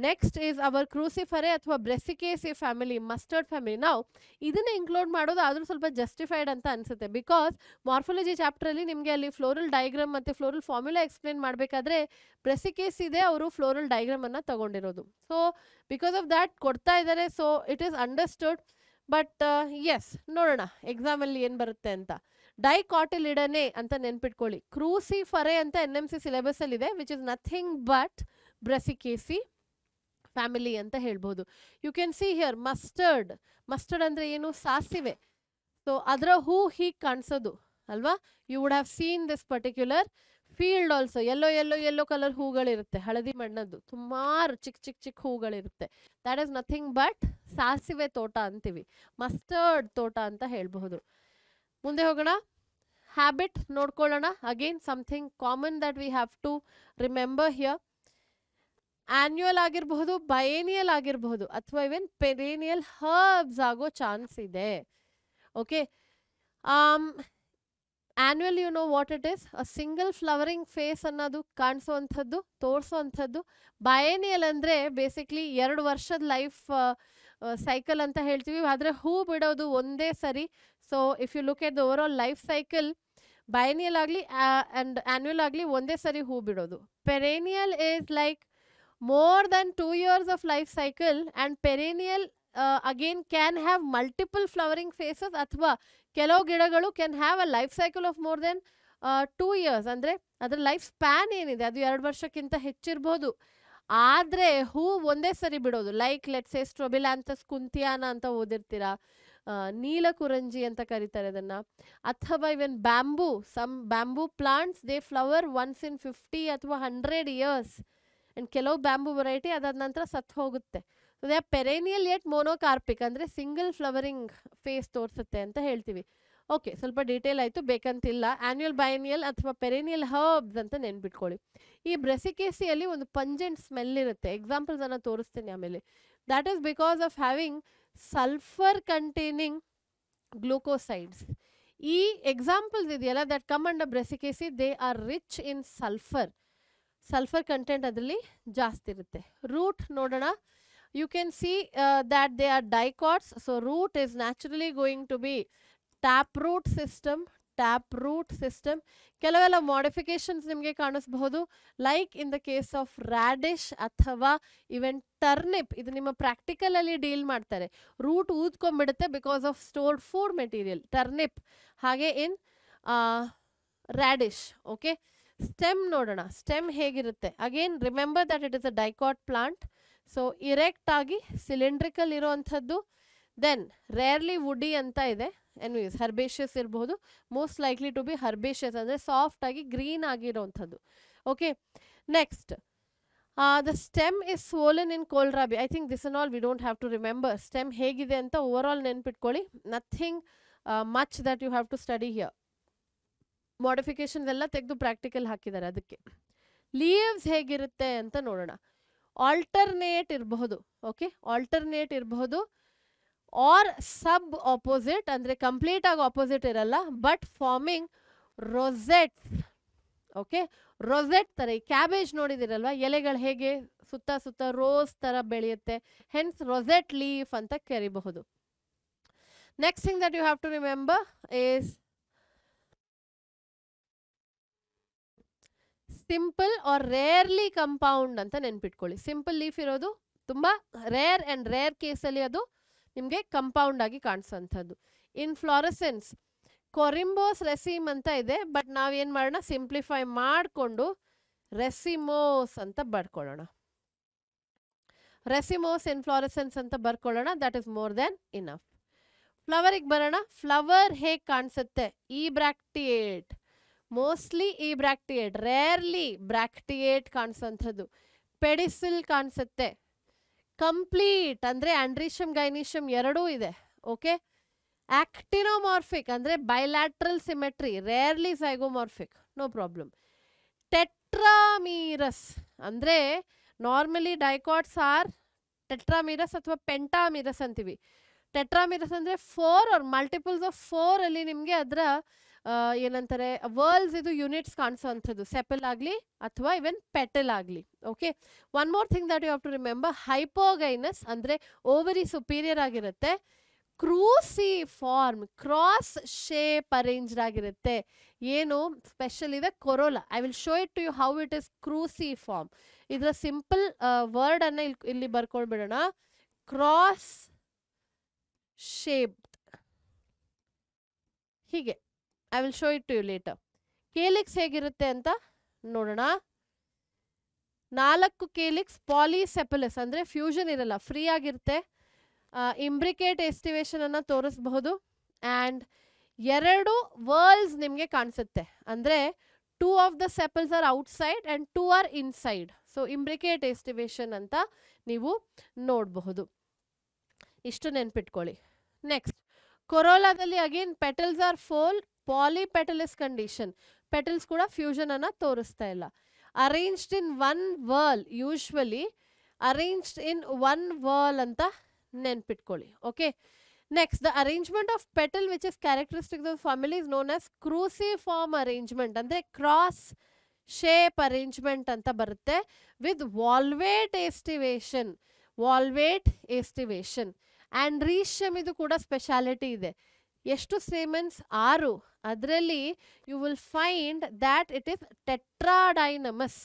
next is our Cruciferae ಅಥವಾ ಬ್ರೆಸಿಕೇಸಿ ಫ್ಯಾಮಿಲಿ ಮಸ್ಟರ್ಡ್ ಫ್ಯಾಮಿಲಿ ನಾವು ಇದನ್ನು ಇನ್ಕ್ಲೂಡ್ ಮಾಡೋದು ಆದರೂ ಸ್ವಲ್ಪ ಜಸ್ಟಿಫೈಡ್ ಅಂತ ಅನಿಸುತ್ತೆ ಬಿಕಾಸ್ ಮಾರ್ಫಾಲಜಿ ಚಾಪ್ಟರಲ್ಲಿ ನಿಮಗೆ ಅಲ್ಲಿ ಫ್ಲೋರಲ್ ಡೈಗ್ರಾಮ್ ಮತ್ತು ಫ್ಲೋರಲ್ ಫಾರ್ಮುಲಾ ಎಕ್ಸ್ಪ್ಲೇನ್ ಮಾಡಬೇಕಾದ್ರೆ ಬ್ರೆಸಿಕೇಸ್ ಇದೆ ಅವರು ಫ್ಲೋರಲ್ ಡೈಗ್ರಾಮನ್ನು ತಗೊಂಡಿರೋದು ಸೊ ಬಿಕಾಸ್ ಆಫ್ ದ್ಯಾಟ್ ಕೊಡ್ತಾ ಇದ್ದಾರೆ so it is understood but ಎಸ್ ನೋಡೋಣ ಎಕ್ಸಾಮಲ್ಲಿ ಏನು ಬರುತ್ತೆ ಅಂತ ಡೈಕಾಟಿಲಿಡನೆ ಅಂತ ನೆನ್ಪಿಟ್ಕೊಳ್ಳಿ ಫರೆ ಅಂತ ಎನ್ ಎಮ್ ಸಿ ಇದೆ which is nothing but Brassicaceae family ಅಂತ ಹೇಳ್ಬೋದು you can see here mustard mustard ಅಂದರೆ ಏನು ಸಾಸಿವೆ ಸೊ ಅದರ ಹೂ ಹೀಗೆ ಕಾಣಿಸೋದು ಅಲ್ವಾ you would have seen this particular field also yellow yellow yellow colour ಹೂಗಳಿರುತ್ತೆ ಹಳದಿ ಮಣ್ಣದ್ದು ಸುಮಾರು ಚಿಕ್ಕ ಚಿಕ್ಕ ಚಿಕ್ಕ ಹೂಗಳಿರುತ್ತೆ ದ್ಯಾಟ್ ಈಸ್ ನಥಿಂಗ್ ಬಟ್ ಸಾಸಿವೆ ತೋಟ ಅಂತೀವಿ ಮಸ್ಟರ್ಡ್ ತೋಟ ಅಂತ ಹೇಳಬಹುದು ಮುಂದೆ ಹೋಗೋಣ ಹ್ಯಾಬಿಟ್ ನೋಡ್ಕೊಳ್ಳೋಣ again something common that we have to remember here annual ಆಗಿರಬಹುದು ಬಯೇನಿಯಲ್ ಆಗಿರಬಹುದು ಅಥವಾ ಇವನ್ ಪೆರೇನಿಯಲ್ ಹರ್ಬ್ಸ್ ಆಗೋ ಚಾನ್ಸ್ ಇದೆ okay annual you know what it is a single flowering phase ಅನ್ನೋದು ಕಾಣಿಸುವಂಥದ್ದು ತೋರಿಸುವಂಥದ್ದು ಬಯೇನಿಯಲ್ ಅಂದರೆ ಬೇಸಿಕ್ಲಿ ಎರಡು ವರ್ಷದ ಲೈಫ್ ಸೈಕಲ್ ಅಂತ ಹೇಳ್ತೀವಿ ಆದರೆ ಹೂ ಬಿಡೋದು ಒಂದೇ ಸರಿ so if you look at the overall life cycle biennial ಆಗಲಿ ಆ್ಯಂಡ್ ಆ್ಯನ್ಯುಯಲ್ ಆಗಲಿ ಒಂದೇ ಸರಿ ಹೂ ಬಿಡೋದು perennial is like more than two years of life cycle and perennial uh, can have multiple flowering phases ಅಥವಾ ಕೆಲವು ಗಿಡಗಳು can have a life cycle of more then two years ಅಂದರೆ ಅದರ ಲೈಫ್ ಸ್ಪ್ಯಾನ್ ಏನಿದೆ ಅದು ಎರಡು ವರ್ಷಕ್ಕಿಂತ ಹೆಚ್ಚಿರ್ಬೋದು ಆದರೆ ಹೂ ಒಂದೇ ಸರಿ ಬಿಡೋದು like let's a Strobilanthes kunthiana ಅಂತ ಓದಿರ್ತೀರಾ ನೀಲಕುರಂಜಿ ಅಂತ ಕರೀತಾರೆ ಅದನ್ನು ಅಥವಾ even bamboo some bamboo plants they flower once in fifty or hundred years and ಕೆಲವು ಬ್ಯಾಂಬು ವೆರೈಟಿ ಅದಾದ ನಂತರ ಸತ್ತು ಹೋಗುತ್ತೆ they are perennial at monocarpic ಅಂದರೆ ಸಿಂಗಲ್ ಫ್ಲವರಿಂಗ್ ಫೇಸ್ ತೋರಿಸುತ್ತೆ ಅಂತ ಹೇಳ್ತೀವಿ ಓಕೆ ಸ್ವಲ್ಪ ಡೀಟೇಲ್ ಆಯಿತು ಬೇಕಂತಿಲ್ಲ ಆ್ಯನ್ಯಲ್ ಬೈನಿಯಲ್ ಅಥವಾ ಪೆರೇನಿಯಲ್ ಹರ್ಬ್ಸ್ ಅಂತ ನೆನ್ಪಿಟ್ಕೊಳ್ಳಿ ಈ ಬ್ರೆಸಿಕೇಸಿಯಲ್ಲಿ ಒಂದು ಪಂಜೆಂಟ್ ಸ್ಮೆಲ್ ಇರುತ್ತೆ ಎಕ್ಸಾಂಪಲ್ಸ್ ಅನ್ನು ತೋರಿಸ್ತೀನಿ ಆಮೇಲೆ that is because of having sulphur containing glucosides ಈ ಎಕ್ಸಾಂಪಲ್ಸ್ ಇದೆಯಲ್ಲ that come under Brassicaceae they are rich in sulphur sulphur content ಅದರಲ್ಲಿ ಜಾಸ್ತಿ ಇರುತ್ತೆ ರೂಟ್ ನೋಡೋಣ you can see that they are dicots so root is naturally going to be tap root system tap root system ಕೆಲವೆಲ್ಲ modifications ನಿಮಗೆ ಕಾಣಿಸ್ಬಹುದು like in the case of radish ಅಥವಾ even turnip ಇದು ನಿಮ್ಮ ಪ್ರಾಕ್ಟಿಕಲಲ್ಲಿ ಡೀಲ್ ಮಾಡ್ತಾರೆ root ಊದ್ಕೊಂಡ್ಬಿಡುತ್ತೆ because of stored food material turnip ಹಾಗೆ ಇನ್ ರ್ಯಾಡಿಶ್ ಓಕೆ ಸ್ಟೆಮ್ ನೋಡೋಣ ಸ್ಟೆಮ್ ಹೇಗಿರುತ್ತೆ again remember that it is a dicot plant so erect ಆಗಿ ಸಿಲಿಂಡ್ರಿಕಲ್ ಇರೋವಂಥದ್ದು ದೆನ್ ರೇರ್ಲಿ ವುಡಿ ಅಂತ ಇದೆ ಎನ್ಯೂಸ್ ಹರ್ಬೇಷಿಯಸ್ ಇರಬಹುದು most likely to be herbaceous ಅಂದರೆ ಸಾಫ್ಟ್ ಆಗಿ ಗ್ರೀನ್ ಆಗಿರುವಂಥದ್ದು okay next the stem is swollen in kohlrabi I think this and all we don't have to remember stem ಹೇಗಿದೆ ಅಂತ ಓವರ್ ಆಲ್ ನೆನ್ಪಿಟ್ಕೊಳ್ಳಿ nothing much that you have to study here modification ಎಲ್ಲ ತೆಗೆದು practical ಹಾಕಿದ್ದಾರೆ ಅದಕ್ಕೆ leaves ಹೇಗಿರುತ್ತೆ ಅಂತ ನೋಡೋಣ ಆಲ್ಟರ್ನೇಟ್ ಇರಬಹುದು ಓಕೆ ಆಲ್ಟರ್ನೇಟ್ ಇರಬಹುದು ಆರ್ ಸಬ್ ಆಪೋಸಿಟ್ ಅಂದರೆ ಕಂಪ್ಲೀಟ್ ಆಗಿ ಆಪೋಸಿಟ್ ಇರಲ್ಲ but forming rosettes okay rosette ಥರ ಈ ಕ್ಯಾಬೇಜ್ ನೋಡಿದಿರಲ್ವ ಎಲೆಗಳು ಹೇಗೆ ಸುತ್ತ ಸುತ್ತ ರೋಸ್ ಥರ ಬೆಳೆಯುತ್ತೆ ಹೆನ್ಸ್ ರೊಸೆಟ್ ಲೀಫ್ ಅಂತ ಕರಿಬಹುದು next thing that you have to remember is simple or rarely compound ಅಂತ ನೆನ್ಪಿಟ್ಕೊಳ್ಳಿ ಸಿಂಪಲ್ ಲೀಫ್ ಇರೋದು ತುಂಬ ರೇರ್ ಅಂಡ್ ರೇರ್ ಕೇಸ್ ಅಲ್ಲಿ ಅದು ನಿಮಗೆ ಕಂಪೌಂಡ್ ಆಗಿ ಕಾಣಿಸೋಂಥದ್ದು ಇನ್ ಫ್ಲಾರಸೆನ್ಸ್ ಕೊರಿಂಬೋಸ್ ರೆಸಿಮ್ ಅಂತ ಇದೆ ಬಟ್ ನಾವೇನು ಮಾಡೋಣ ಸಿಂಪ್ಲಿಫೈ ಮಾಡಿಕೊಂಡು ರೆಸಿಮೋಸ್ ಅಂತ ಬರ್ಕೊಳ್ಳೋಣ ರೆಸಿಮೋಸ್ ಇನ್ ಫ್ಲಾರಸೆನ್ಸ್ ಅಂತ ಬರ್ಕೊಳ್ಳೋಣ that is more than enough ಫ್ಲವರಿಗೆ ಬರೋಣ ಫ್ಲವರ್ ಹೇಗೆ ಕಾಣಿಸುತ್ತೆ ಈ ಬ್ರಾಕ್ಟಿಯೇಟ್ ಮೋಸ್ಟ್ಲಿ ಈ ಬ್ರ್ಯಾಕ್ಟಿಯೇಟ್ ರೇರ್ಲಿ ಬ್ರ್ಯಾಕ್ಟಿಯೇಟ್ ಕಾಣಿಸೋಂಥದ್ದು ಪೆಡಿಸಿಲ್ ಕಾಣಿಸುತ್ತೆ ಕಂಪ್ಲೀಟ್ ಅಂದರೆ ಆಂಡ್ರೀಷಮ್ ಗೈನೀಷಮ್ ಎರಡೂ ಇದೆ ಓಕೆ ಆಕ್ಟಿನೋಮಾರ್ಫಿಕ್ ಅಂದರೆ bilateral symmetry rarely zygomorphic no problem tetramerous ಅಂದರೆ ನಾರ್ಮಲಿ ಡೈಕಾಟ್ಸ್ ಆರ್ ಟೆಟ್ರಾಮೀರಸ್ ಅಥವಾ ಪೆಂಟಾಮೀರಸ್ ಅಂತೀವಿ ಟೆಟ್ರಾಮೀರಸ್ ಅಂದರೆ ಫೋರ್ ಆರ್ ಮಲ್ಟಿಪಲ್ಸ್ ಆಫ್ ಫೋರಲ್ಲಿ ನಿಮಗೆ ಅದರ ಏನಂತಾರೆ ವರ್ಲ್ಸ್ ಇದು ಯೂನಿಟ್ಸ್ ಕಾಣಿಸೋ ಅಂಥದ್ದು ಸೆಪಲ್ ಆಗಲಿ ಅಥವಾ ಇವನ್ ಪೆಟಲ್ ಆಗಲಿ okay one more thing that you have to remember hypogynous ಅಂದರೆ ಓವರಿ ಸುಪೀರಿಯರ್ ಆಗಿರುತ್ತೆ cruciform cross shape arranged ಆಗಿರುತ್ತೆ ಏನು ಸ್ಪೆಷಲ್ ಇದೆ corolla I will show it to you how it is cruciform ಇದರ simple word ಅನ್ನ ಇಲ್ಲಿ ಇಲ್ಲಿ ಬರ್ಕೊಂಡ್ಬಿಡೋಣ ಕ್ರಾಸ್ ಶೇಪ್ ಹೀಗೆ I will show it you later calyx ಹೇಗಿರುತ್ತೆ ಅಂತ ನೋಡೋಣ ನಾಲ್ಕು ಕೇಲಿಕ್ಸ್ ಪಾಲಿಸೆಪಲಸ್ ಅಂದರೆ ಫ್ಯೂಷನ್ ಇರಲ್ಲ ಫ್ರೀ ಆಗಿರುತ್ತೆ ಇಂಬ್ರಿಕೇಟ್ ಎಸ್ಟಿವೇಷನ್ ಅನ್ನು ತೋರಿಸಬಹುದು ಆ್ಯಂಡ್ ಎರಡು ವರ್ಲ್ಸ್ ನಿಮಗೆ ಕಾಣಿಸುತ್ತೆ ಅಂದರೆ two of the sepals are outside and two are inside so imbricate aestivation ಅಂತ ನೀವು ನೋಡಬಹುದು ಇಷ್ಟು ನೆನ್ಪಿಟ್ಕೊಳ್ಳಿ ನೆಕ್ಸ್ಟ್ ಕೊರೋಲಾದಲ್ಲಿ again petals are fall is condition petals ಕೂಡ ಫ್ಯೂಷನ್ ಅನ್ನ ತೋರಿಸ್ತಾ ಇಲ್ಲ arranged in one whorl usually arranged in one whorl ಅಂತ ನೆನ್ಪಿಟ್ಕೊಳ್ಳಿ okay next the arrangement of petal which is characteristic of family is known as form arrangement ಅಂದರೆ cross shape arrangement ಅಂತ ಬರುತ್ತೆ with valvate aestivation valvate aestivation androecium ಇದು ಕೂಡ speciality ಇದೆ ಎಷ್ಟು stamens ಆರು ಅದರಲ್ಲಿ you will find that it is tetradynamous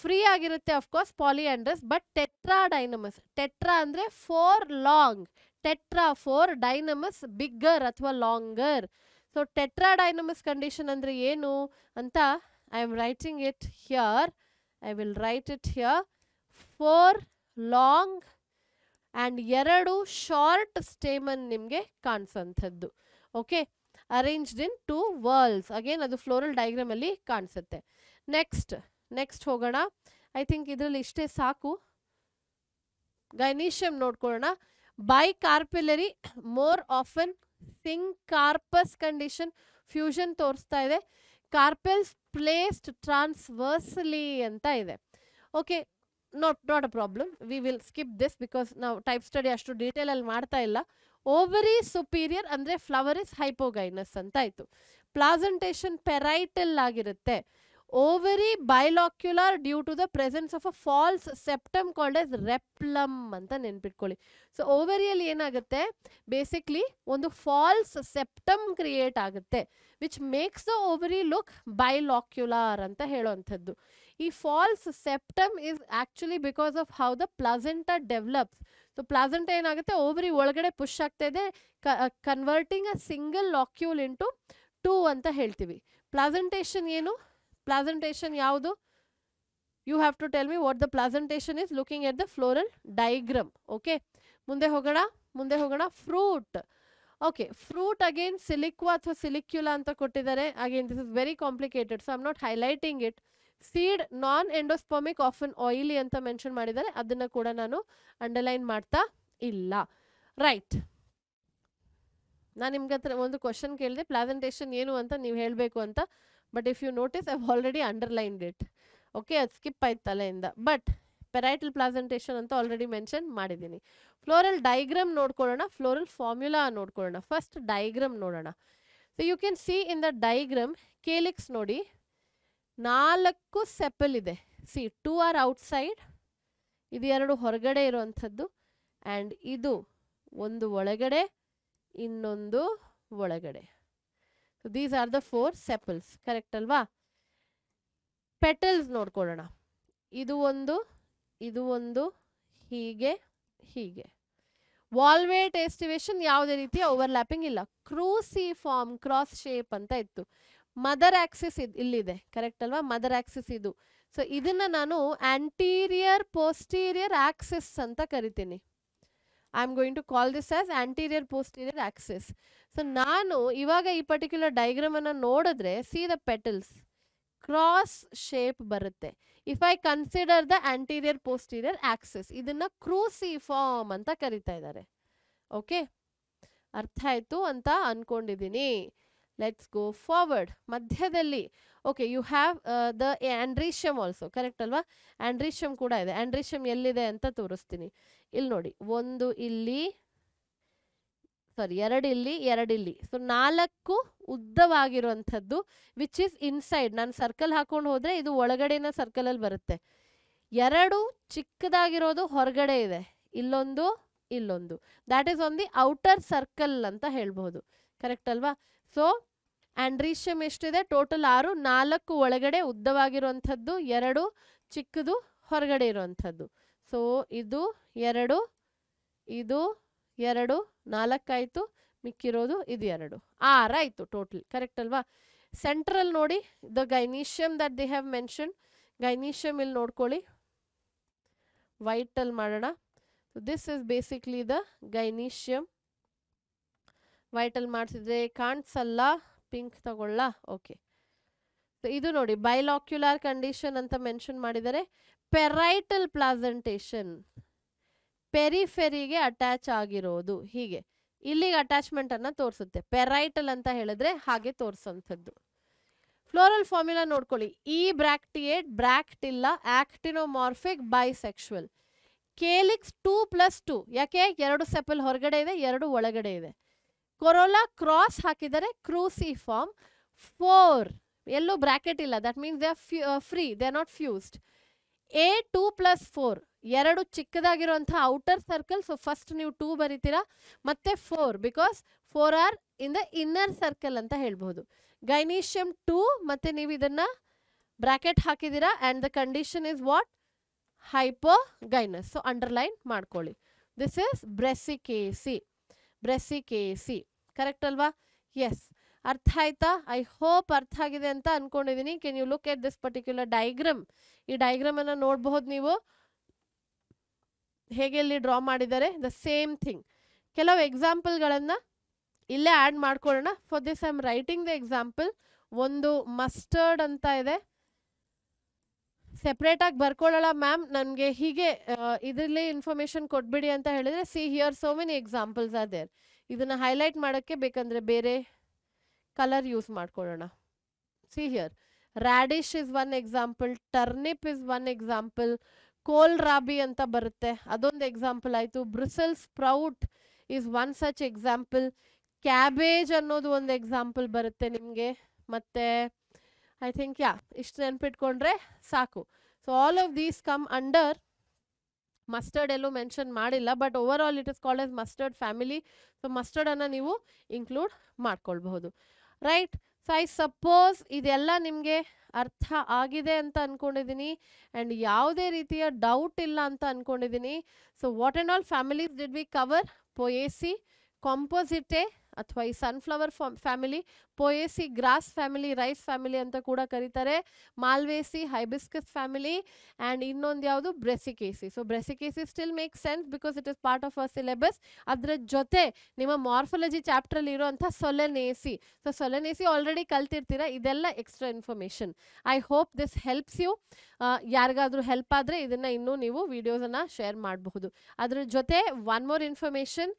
free ಆಗಿರುತ್ತೆ of course polyandrous but tetradynamous tetra ಅಂದರೆ four long tetra four dynamous bigger ಅಥವಾ longer so tetradynamous condition ಅಂದರೆ ಏನು ಅಂತ I am writing it here I will write it here four long and ಎರಡು short stamen ನಿಮಗೆ ಕಾಣಿಸೋಂಥದ್ದು okay arranged in two whorls again ಅದು floral diagram ಅಲ್ಲಿ ಕಾಣಿಸುತ್ತೆ ನೆಕ್ಸ್ಟ್ ನೆಕ್ಸ್ಟ್ ಹೋಗೋಣ ಐ ಥಿಂಕ್ ಇದರಲ್ಲಿ ಇಷ್ಟೇ ಸಾಕು ಗೈನೀಷಿಯಂ ನೋಡ್ಕೊಳ್ಳೋಣ bicarpellary more often syncarpous condition fusion ತೋರಿಸ್ತಾ ಇದೆ ಕಾರ್ಪೆಲ್ಸ್ ಪ್ಲೇಸ್ಡ್ ಟ್ರಾನ್ಸ್ವರ್ಸ್ಲಿ ಅಂತ ಇದೆ okay note not a problem we will skip this because ನಾವು ಟೈಪ್ ಸ್ಟಡಿ ಅಷ್ಟು ಡೀಟೇಲಲ್ಲಿ ಮಾಡ್ತಾ ಇಲ್ಲ ಓವರಿ ಸುಪೀರಿಯರ್ ಅಂದರೆ ಫ್ಲವರ್ ಇಸ್ ಹೈಪೋಗೈನಸ್ ಅಂತ ಆಯಿತು ಪ್ಲಾಸಂಟೇಷನ್ ಪೆರೈಟಲ್ ಆಗಿರುತ್ತೆ ovary bilocular due to the presence of a false septum called as ರೆಪ್ಲಮ್ ಅಂತ ನೆನ್ಪಿಟ್ಕೊಳ್ಳಿ ಸೊ ಓವರಿಯಲ್ಲಿ ಏನಾಗುತ್ತೆ ಬೇಸಿಕ್ಲಿ ಒಂದು ಫಾಲ್ಸ್ ಸೆಪ್ಟಮ್ ಕ್ರಿಯೇಟ್ ಆಗುತ್ತೆ which makes the ovary look bilocular ಅಂತ ಹೇಳುವಂಥದ್ದು ಈ false septum is actually because of how the placenta develops so placenta ಏನಾಗುತ್ತೆ ಓವರಿ ಒಳಗಡೆ ಪುಷ್ ಆಗ್ತಾ ಇದೆ converting a single locule into two ಅಂತ ಹೇಳ್ತೀವಿ ಪ್ಲಾಸೆಂಟೇಷನ್ ಏನು ಪ್ಲಾಸೆಂಟೇಷನ್ ಯಾವುದು you have to tell me what the placentation is looking at the floral diagram okay ಮುಂದೆ ಹೋಗೋಣ ಮುಂದೆ ಹೋಗೋಣ fruit okay fruit again siliqua ಅಥವಾ ಸಿಲಿಕ್ಯುಲಾ ಅಂತ ಕೊಟ್ಟಿದ್ದಾರೆ again this is very complicated so I'm not highlighting it seed non endospermic often oily ಅಂತ mention ಮಾಡಿದ್ದಾರೆ ಅದನ್ನ ಕೂಡ ನಾನು ಅಂಡರ್ಲೈನ್ ಮಾಡ್ತಾ ಇಲ್ಲ ರೈಟ್ ನಾನು ನಿಮ್ಗೆ ಹತ್ರ ಒಂದು ಕ್ವಶನ್ ಕೇಳಿದೆ ಪ್ಲಾಸೆಂಟೇಷನ್ ಏನು ಅಂತ ನೀವು ಹೇಳಬೇಕು ಅಂತ but if you notice I've already underlined it okay ಅದು ಸ್ಕಿಪ್ ಆಯ್ತು ತಲೆಯಿಂದ ಬಟ್ ಪೆರೈಟಲ್ ಪ್ಲಾಸೆಂಟೇಷನ್ ಅಂತ ಆಲ್ರೆಡಿ ಮೆನ್ಷನ್ ಮಾಡಿದ್ದೀನಿ ಫ್ಲೋರಲ್ ಡೈಗ್ರಾಮ್ ನೋಡ್ಕೊಳ್ಳೋಣ ಫ್ಲೋರಲ್ ಫಾರ್ಮ್ಯುಲಾ ನೋಡ್ಕೊಳ್ಳೋಣ ಫಸ್ಟ್ ಡೈಗ್ರಾಮ್ ನೋಡೋಣ so you can see in the diagram calyx ನೋಡಿ ನಾಲ್ಕು ಸೆಪಲ್ ಇದೆ ಸಿ ಟೂ ಆರ್ ಔಟ್ಸೈಡ್ ಇದು ಎರಡು ಹೊರಗಡೆ ಇರುವಂಥದ್ದು ಆ್ಯಂಡ್ ಇದು ಒಂದು ಒಳಗಡೆ ಇನ್ನೊಂದು ಒಳಗಡೆ these are the four sepals correct ಅಲ್ವಾ ಪೆಟಲ್ಸ್ ನೋಡ್ಕೊಳ್ಳೋಣ ಇದು ಒಂದು ಇದು ಒಂದು ಹೀಗೆ ಹೀಗೆ ವಾಲ್ವೇಟ್ ಎಸ್ಟಿವೇಶನ್ ಯಾವುದೇ ರೀತಿಯ ಓವರ್ಲ್ಯಾಪಿಂಗ್ ಇಲ್ಲ ಫಾರ್ಮ್ ಕ್ರಾಸ್ ಶೇಪ್ ಅಂತ ಇತ್ತು ಮದರ್ ಆಕ್ಸಿಸ್ ಇದು ಇಲ್ಲಿದೆ ಕರೆಕ್ಟ್ ಅಲ್ವಾ ಮದರ್ ಆಕ್ಸಿಸ್ ಇದು ಸೊ ಇದನ್ನು ನಾನು ಆಂಟೀರಿಯರ್ ಪೋಸ್ಟೀರಿಯರ್ ಆಕ್ಸಿಸ್ ಅಂತ ಕರಿತೀನಿ I am going to call this as anterior posterior axis so ನಾನು ಇವಾಗ ಈ ಪರ್ಟಿಕ್ಯುಲರ್ ಡೈಗ್ರಾಮನ್ನು ನೋಡಿದ್ರೆ see the petals cross shape ಬರುತ್ತೆ if I consider the anterior posterior axis cruciform ಅಂತ ಕರಿತಾ ಇದ್ದಾರೆ ಓಕೆ ಅರ್ಥ ಆಯಿತು ಅಂತ ಅನ್ಕೊಂಡಿದ್ದೀನಿ ಲೆಟ್ಸ್ ಗೋ ಫಾರ್ವರ್ಡ್ ಮಧ್ಯದಲ್ಲಿ okay you have the androecium also correct ಅಲ್ವಾ ಆ್ಯಂಡ್ರೀಷಮ್ ಕೂಡ ಇದೆ ಆ್ಯಂಡ್ರೀಷಮ್ ಎಲ್ಲಿದೆ ಅಂತ ತೋರಿಸ್ತೀನಿ ಇಲ್ಲಿ ನೋಡಿ ಒಂದು ಇಲ್ಲಿ ಸಾರಿ ಎರಡು ಇಲ್ಲಿ ಎರಡು ಇಲ್ಲಿ ಸೊ ನಾಲ್ಕು ಉದ್ದವಾಗಿರುವಂಥದ್ದು ವಿಚ್ ಈಸ್ ಇನ್ಸೈಡ್ ನಾನು ಸರ್ಕಲ್ ಹಾಕೊಂಡು ಹೋದರೆ ಇದು ಒಳಗಡೆನ ಅಲ್ಲಿ ಬರುತ್ತೆ ಎರಡು ಚಿಕ್ಕದಾಗಿರೋದು ಹೊರಗಡೆ ಇದೆ ಇಲ್ಲೊಂದು ಇಲ್ಲೊಂದು that is on the outer circle ಅಂತ ಹೇಳ್ಬೋದು ಕರೆಕ್ಟ್ ಅಲ್ವಾ ಸೊ ಆಂಡ್ರೀಷಿಯಮ್ ಎಷ್ಟಿದೆ ಟೋಟಲ್ ಆರು ನಾಲ್ಕು ಒಳಗಡೆ ಉದ್ದವಾಗಿರುವಂಥದ್ದು ಎರಡು ಚಿಕ್ಕದು ಹೊರಗಡೆ ಇರುವಂಥದ್ದು ಸೊ ಇದು ಎರಡು ಇದು ಎರಡು ನಾಲ್ಕಾಯಿತು ಮಿಕ್ಕಿರೋದು ಇದು ಎರಡು ಆರಾಯಿತು ಟೋಟಲ್ ಕರೆಕ್ಟ್ ಅಲ್ವಾ ಸೆಂಟ್ರಲ್ ನೋಡಿ the gynoecium that they have mention gynoecium ಇಲ್ಲಿ ನೋಡ್ಕೊಳ್ಳಿ ವೈಟಲ್ಲಿ ಮಾಡೋಣ this is basically the gynoecium white ಮಾಡಿಸಿದ್ರೆ ಕಾಣಿಸಲ್ಲ ಪಿಂಕ್ ತಗೊಳ್ಳ ಓಕೆ ಇದು ನೋಡಿ ಬೈಲಾಕ್ಯುಲಾರ್ ಕಂಡೀಷನ್ ಅಂತ ಮೆನ್ಷನ್ ಮಾಡಿದರೆ ಪೆರೈಟಲ್ ಪ್ಲಾಸೆಂಟೇಷನ್ ಪೆರಿಫೆರಿಗೆ ಅಟ್ಯಾಚ್ ಆಗಿರೋದು ಹೀಗೆ ಇಲ್ಲಿಗೆ ಅಟ್ಯಾಚ್ಮೆಂಟ್ ಅನ್ನ ತೋರಿಸುತ್ತೆ ಪೆರೈಟಲ್ ಅಂತ ಹೇಳಿದ್ರೆ ಹಾಗೆ ತೋರಿಸೋಂಥದ್ದು ಫ್ಲೋರಲ್ ಫಾರ್ಮ್ಯುಲಾ ನೋಡ್ಕೊಳ್ಳಿ ಈ ಬ್ರಾಕ್ಟಿಯೇಟ್ ಇಲ್ಲ actinomorphic bisexual calyx two plus two ಯಾಕೆ ಎರಡು ಸೆಪಲ್ ಹೊರಗಡೆ ಇದೆ ಎರಡು ಒಳಗಡೆ ಇದೆ ಕೊರೋಲಾ ಕ್ರಾಸ್ ಹಾಕಿದರೆ ಫಾರ್ಮ್ ಫೋರ್ ಎಲ್ಲೂ ಬ್ರಾಕೆಟ್ ಇಲ್ಲ that means they are free they are not fused a two plus four ಎರಡು ಚಿಕ್ಕದಾಗಿರುವಂತಹ ಔಟರ್ ಸರ್ಕಲ್ ಸೊ ಫಸ್ಟ್ ನೀವು ಟೂ ಬರೀತೀರಾ ಮತ್ತೆ four because four are in the inner circle ಅಂತ ಹೇಳ್ಬಹುದು ಗೈನೀಷಿಯಂ ಟೂ ಮತ್ತೆ ನೀವು ಇದನ್ನ ಬ್ರಾಕೆಟ್ ಹಾಕಿದ್ದೀರಾ and the condition is what hypogynous so underline ಮಾಡ್ಕೊಳ್ಳಿ this is Brassicaceae Brassicaceae correct ಅಲ್ವಾ ಎಸ್ ಅರ್ಥ ಆಯ್ತಾ ಐ ಹೋಪ್ ಅರ್ಥ ಆಗಿದೆ ಅಂತ ಅನ್ಕೊಂಡಿದ್ದೀನಿ can you look at this particular diagram ಈ ಡೈಗ್ರಾಮ್ ಅನ್ನ ನೋಡಬಹುದು ನೀವು ಹೇಗೆ ಇಲ್ಲಿ ಡ್ರಾ ಮಾಡಿದ್ದಾರೆ ದ ಸೇಮ್ ಥಿಂಗ್ ಕೆಲವು ಗಳನ್ನ ಇಲ್ಲೇ ಆ್ಯಡ್ ಮಾಡ್ಕೊಳ್ಳೋಣ for this I am writing the example ಒಂದು ಮಸ್ಟರ್ಡ್ ಅಂತ ಇದೆ ಆಗಿ ಬರ್ಕೊಳ್ಳೋಣ ಮ್ಯಾಮ್ ನನಗೆ ಹೀಗೆ ಇದರಲ್ಲಿ ಇನ್ಫಾರ್ಮೇಶನ್ ಕೊಟ್ಬಿಡಿ ಅಂತ ಹೇಳಿದ್ರೆ see here so many examples are there ಇದನ್ನು ಹೈಲೈಟ್ ಮಾಡೋಕ್ಕೆ ಬೇಕಂದರೆ ಬೇರೆ ಕಲರ್ ಯೂಸ್ ಮಾಡ್ಕೊಳ್ಳೋಣ see here radish is one example turnip is one example kohl rabi ಅಂತ ಬರುತ್ತೆ ಅದೊಂದು ಎಕ್ಸಾಂಪಲ್ ಆಯಿತು brussel sprout is one such example cabbage ಅನ್ನೋದು ಒಂದು ಎಕ್ಸಾಂಪಲ್ ಬರುತ್ತೆ ನಿಮಗೆ ಮತ್ತು ಐ ಥಿಂಕ್ ಯಾ ಇಷ್ಟು ನೆನಪಿಟ್ಕೊಂಡ್ರೆ ಸಾಕು so all of these come under mustard ಎಲ್ಲೂ ಮೆನ್ಷನ್ ಮಾಡಿಲ್ಲ but over all it is called as mustard family so ಮಸ್ಟರ್ಡನ್ನು ನೀವು ಇನ್ಕ್ಲೂಡ್ ಮಾಡ್ಕೊಳ್ಬಹುದು ರೈಟ್ ಸೊ ಐ ಸಪೋಸ್ ಇದೆಲ್ಲ ನಿಮಗೆ ಅರ್ಥ ಆಗಿದೆ ಅಂತ ಅಂದ್ಕೊಂಡಿದ್ದೀನಿ ಆ್ಯಂಡ್ ಯಾವುದೇ ರೀತಿಯ ಡೌಟ್ ಇಲ್ಲ ಅಂತ ಅಂದ್ಕೊಂಡಿದ್ದೀನಿ so what and all families did we cover Poaceae Compositae ಅಥವಾ ಈ sunflower family Poaceae grass family rice family ಅಂತ ಕೂಡ ಕರೀತಾರೆ ಮಾಲ್ವೇಸಿ ಹೈಬಿಸ್ಕಸ್ ಫ್ಯಾಮಿಲಿ ಆ್ಯಂಡ್ ಇನ್ನೊಂದು ಯಾವುದು Brassicaceae so Brassicaceae still make sense because it is part of a syllabus ಅದರ ಜೊತೆ ನಿಮ್ಮ ಮಾರ್ಫಾಲಜಿ ಚಾಪ್ಟ್ರಲ್ಲಿ ಇರೋವಂಥ ಸೊಲೆನೇಸಿ ಸೊ ಸೊಲೆನೇಸಿ ಆಲ್ರೆಡಿ ಕಲ್ತಿರ್ತೀರಾ ಇದೆಲ್ಲ extra information I hope this helps you ಯಾರಿಗಾದರೂ ಹೆಲ್ಪ್ ಆದರೆ ಇದನ್ನು ಇನ್ನೂ ನೀವು ವಿಡಿಯೋಸನ್ನು ಶೇರ್ ಮಾಡಬಹುದು ಅದರ ಜೊತೆ ಒನ್ ಮೋರ್ ಇನ್ಫಾರ್ಮೇಷನ್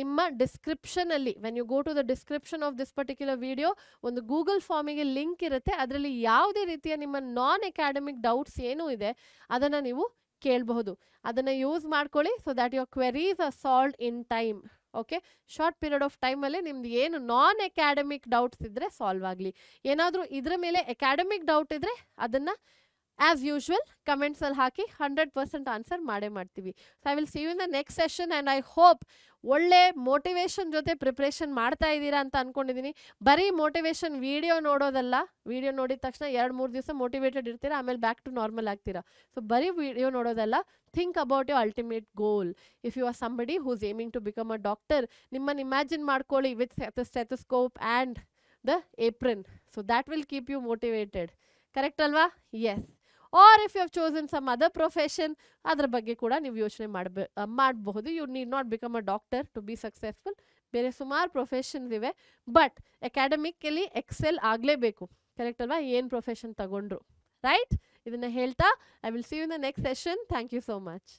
ನಿಮ್ಮ ಡಿಸ್ಕ್ರಿಪ್ಷನಲ್ಲಿ when you go to the description of this particular ಮಾಡಿರೋ ವಿಡಿಯೋ ಒಂದು ಗೂಗಲ್ ಫಾರ್ಮಿಗೆ ಲಿಂಕ್ ಇರುತ್ತೆ ಅದರಲ್ಲಿ ಯಾವುದೇ ರೀತಿಯ ನಿಮ್ಮ ನಾನ್ ಅಕಾಡೆಮಿಕ್ ಡೌಟ್ಸ್ ಏನೂ ಇದೆ ಅದನ್ನು ನೀವು ಕೇಳಬಹುದು ಅದನ್ನು ಯೂಸ್ ಮಾಡ್ಕೊಳ್ಳಿ so that your queries are solve in time okay short period of ಟೈಮಲ್ಲಿ ನಿಮ್ದು ಏನು ನಾನ್ ಅಕಾಡೆಮಿಕ್ ಡೌಟ್ಸ್ ಇದ್ದರೆ ಸಾಲ್ವ್ ಆಗಲಿ ಏನಾದರೂ ಇದರ ಮೇಲೆ ಅಕಾಡೆಮಿಕ್ ಡೌಟ್ ಇದ್ದರೆ ಅದನ್ನು ಆ್ಯಸ್ ಯೂಶ್ವಲ್ ಕಮೆಂಟ್ಸಲ್ಲಿ ಹಾಕಿ ಹಂಡ್ರೆಡ್ ಪರ್ಸೆಂಟ್ ಆನ್ಸರ್ ಮಾಡೇ ಮಾಡ್ತೀವಿ so I will see you in the next session and I hope ಒಳ್ಳೆ motivation ಜೊತೆ प्रिपरेशन ಮಾಡ್ತಾ ಇದ್ದೀರಾ ಅಂತ ಅನ್ಕೊಂಡಿದ್ದೀನಿ ಬರಿ motivation ವಿಡಿಯೋ ನೋಡೋದಲ್ಲ ವಿಡಿಯೋ ನೋಡಿದ ತಕ್ಷಣ 2 3 ದಿನ্স ಮೋಟಿವೇಟೆಡ್ ಇರ್ತೀರಾ ಆಮೇಲೆ ಬ್ಯಾಕ್ ಟು ನಾರ್ಮಲ್ ಆಗ್ತೀರಾ ಸೋ ಬರಿ ವಿಡಿಯೋ ನೋಡೋದಲ್ಲ think about your ultimate goal if your somebody who's aiming to become a doctor ನಿಮ್ಮ ಇಮ್ಯಾಜಿನ್ ಮಾಡ್ಕೊಳ್ಳಿ with stethoscope and the apron so that will keep you motivated correct ಅಲ್ವಾ yes or if you have chosen some other profession ಅದರ ಬಗ್ಗೆ ಕೂಡ ನೀವು ಯೋಚನೆ ಮಾಡಬೇ ಮಾಡಬಹುದು you need not become a doctor to be successful ಬೇರೆ ಸುಮಾರು ಪ್ರೊಫೆಷನ್ಸ್ ಇವೆ ಬಟ್ ಅಕಾಡೆಮಿಕಲಿ ಎಕ್ಸೆಲ್ ಆಗಲೇಬೇಕು ಕರೆಕ್ಟ್ ಅಲ್ವಾ ಏನು ಪ್ರೊಫೆಷನ್ ತಗೊಂಡ್ರು ರೈಟ್ ಇದನ್ನು ಹೇಳ್ತಾ I will see you the next session thank you so much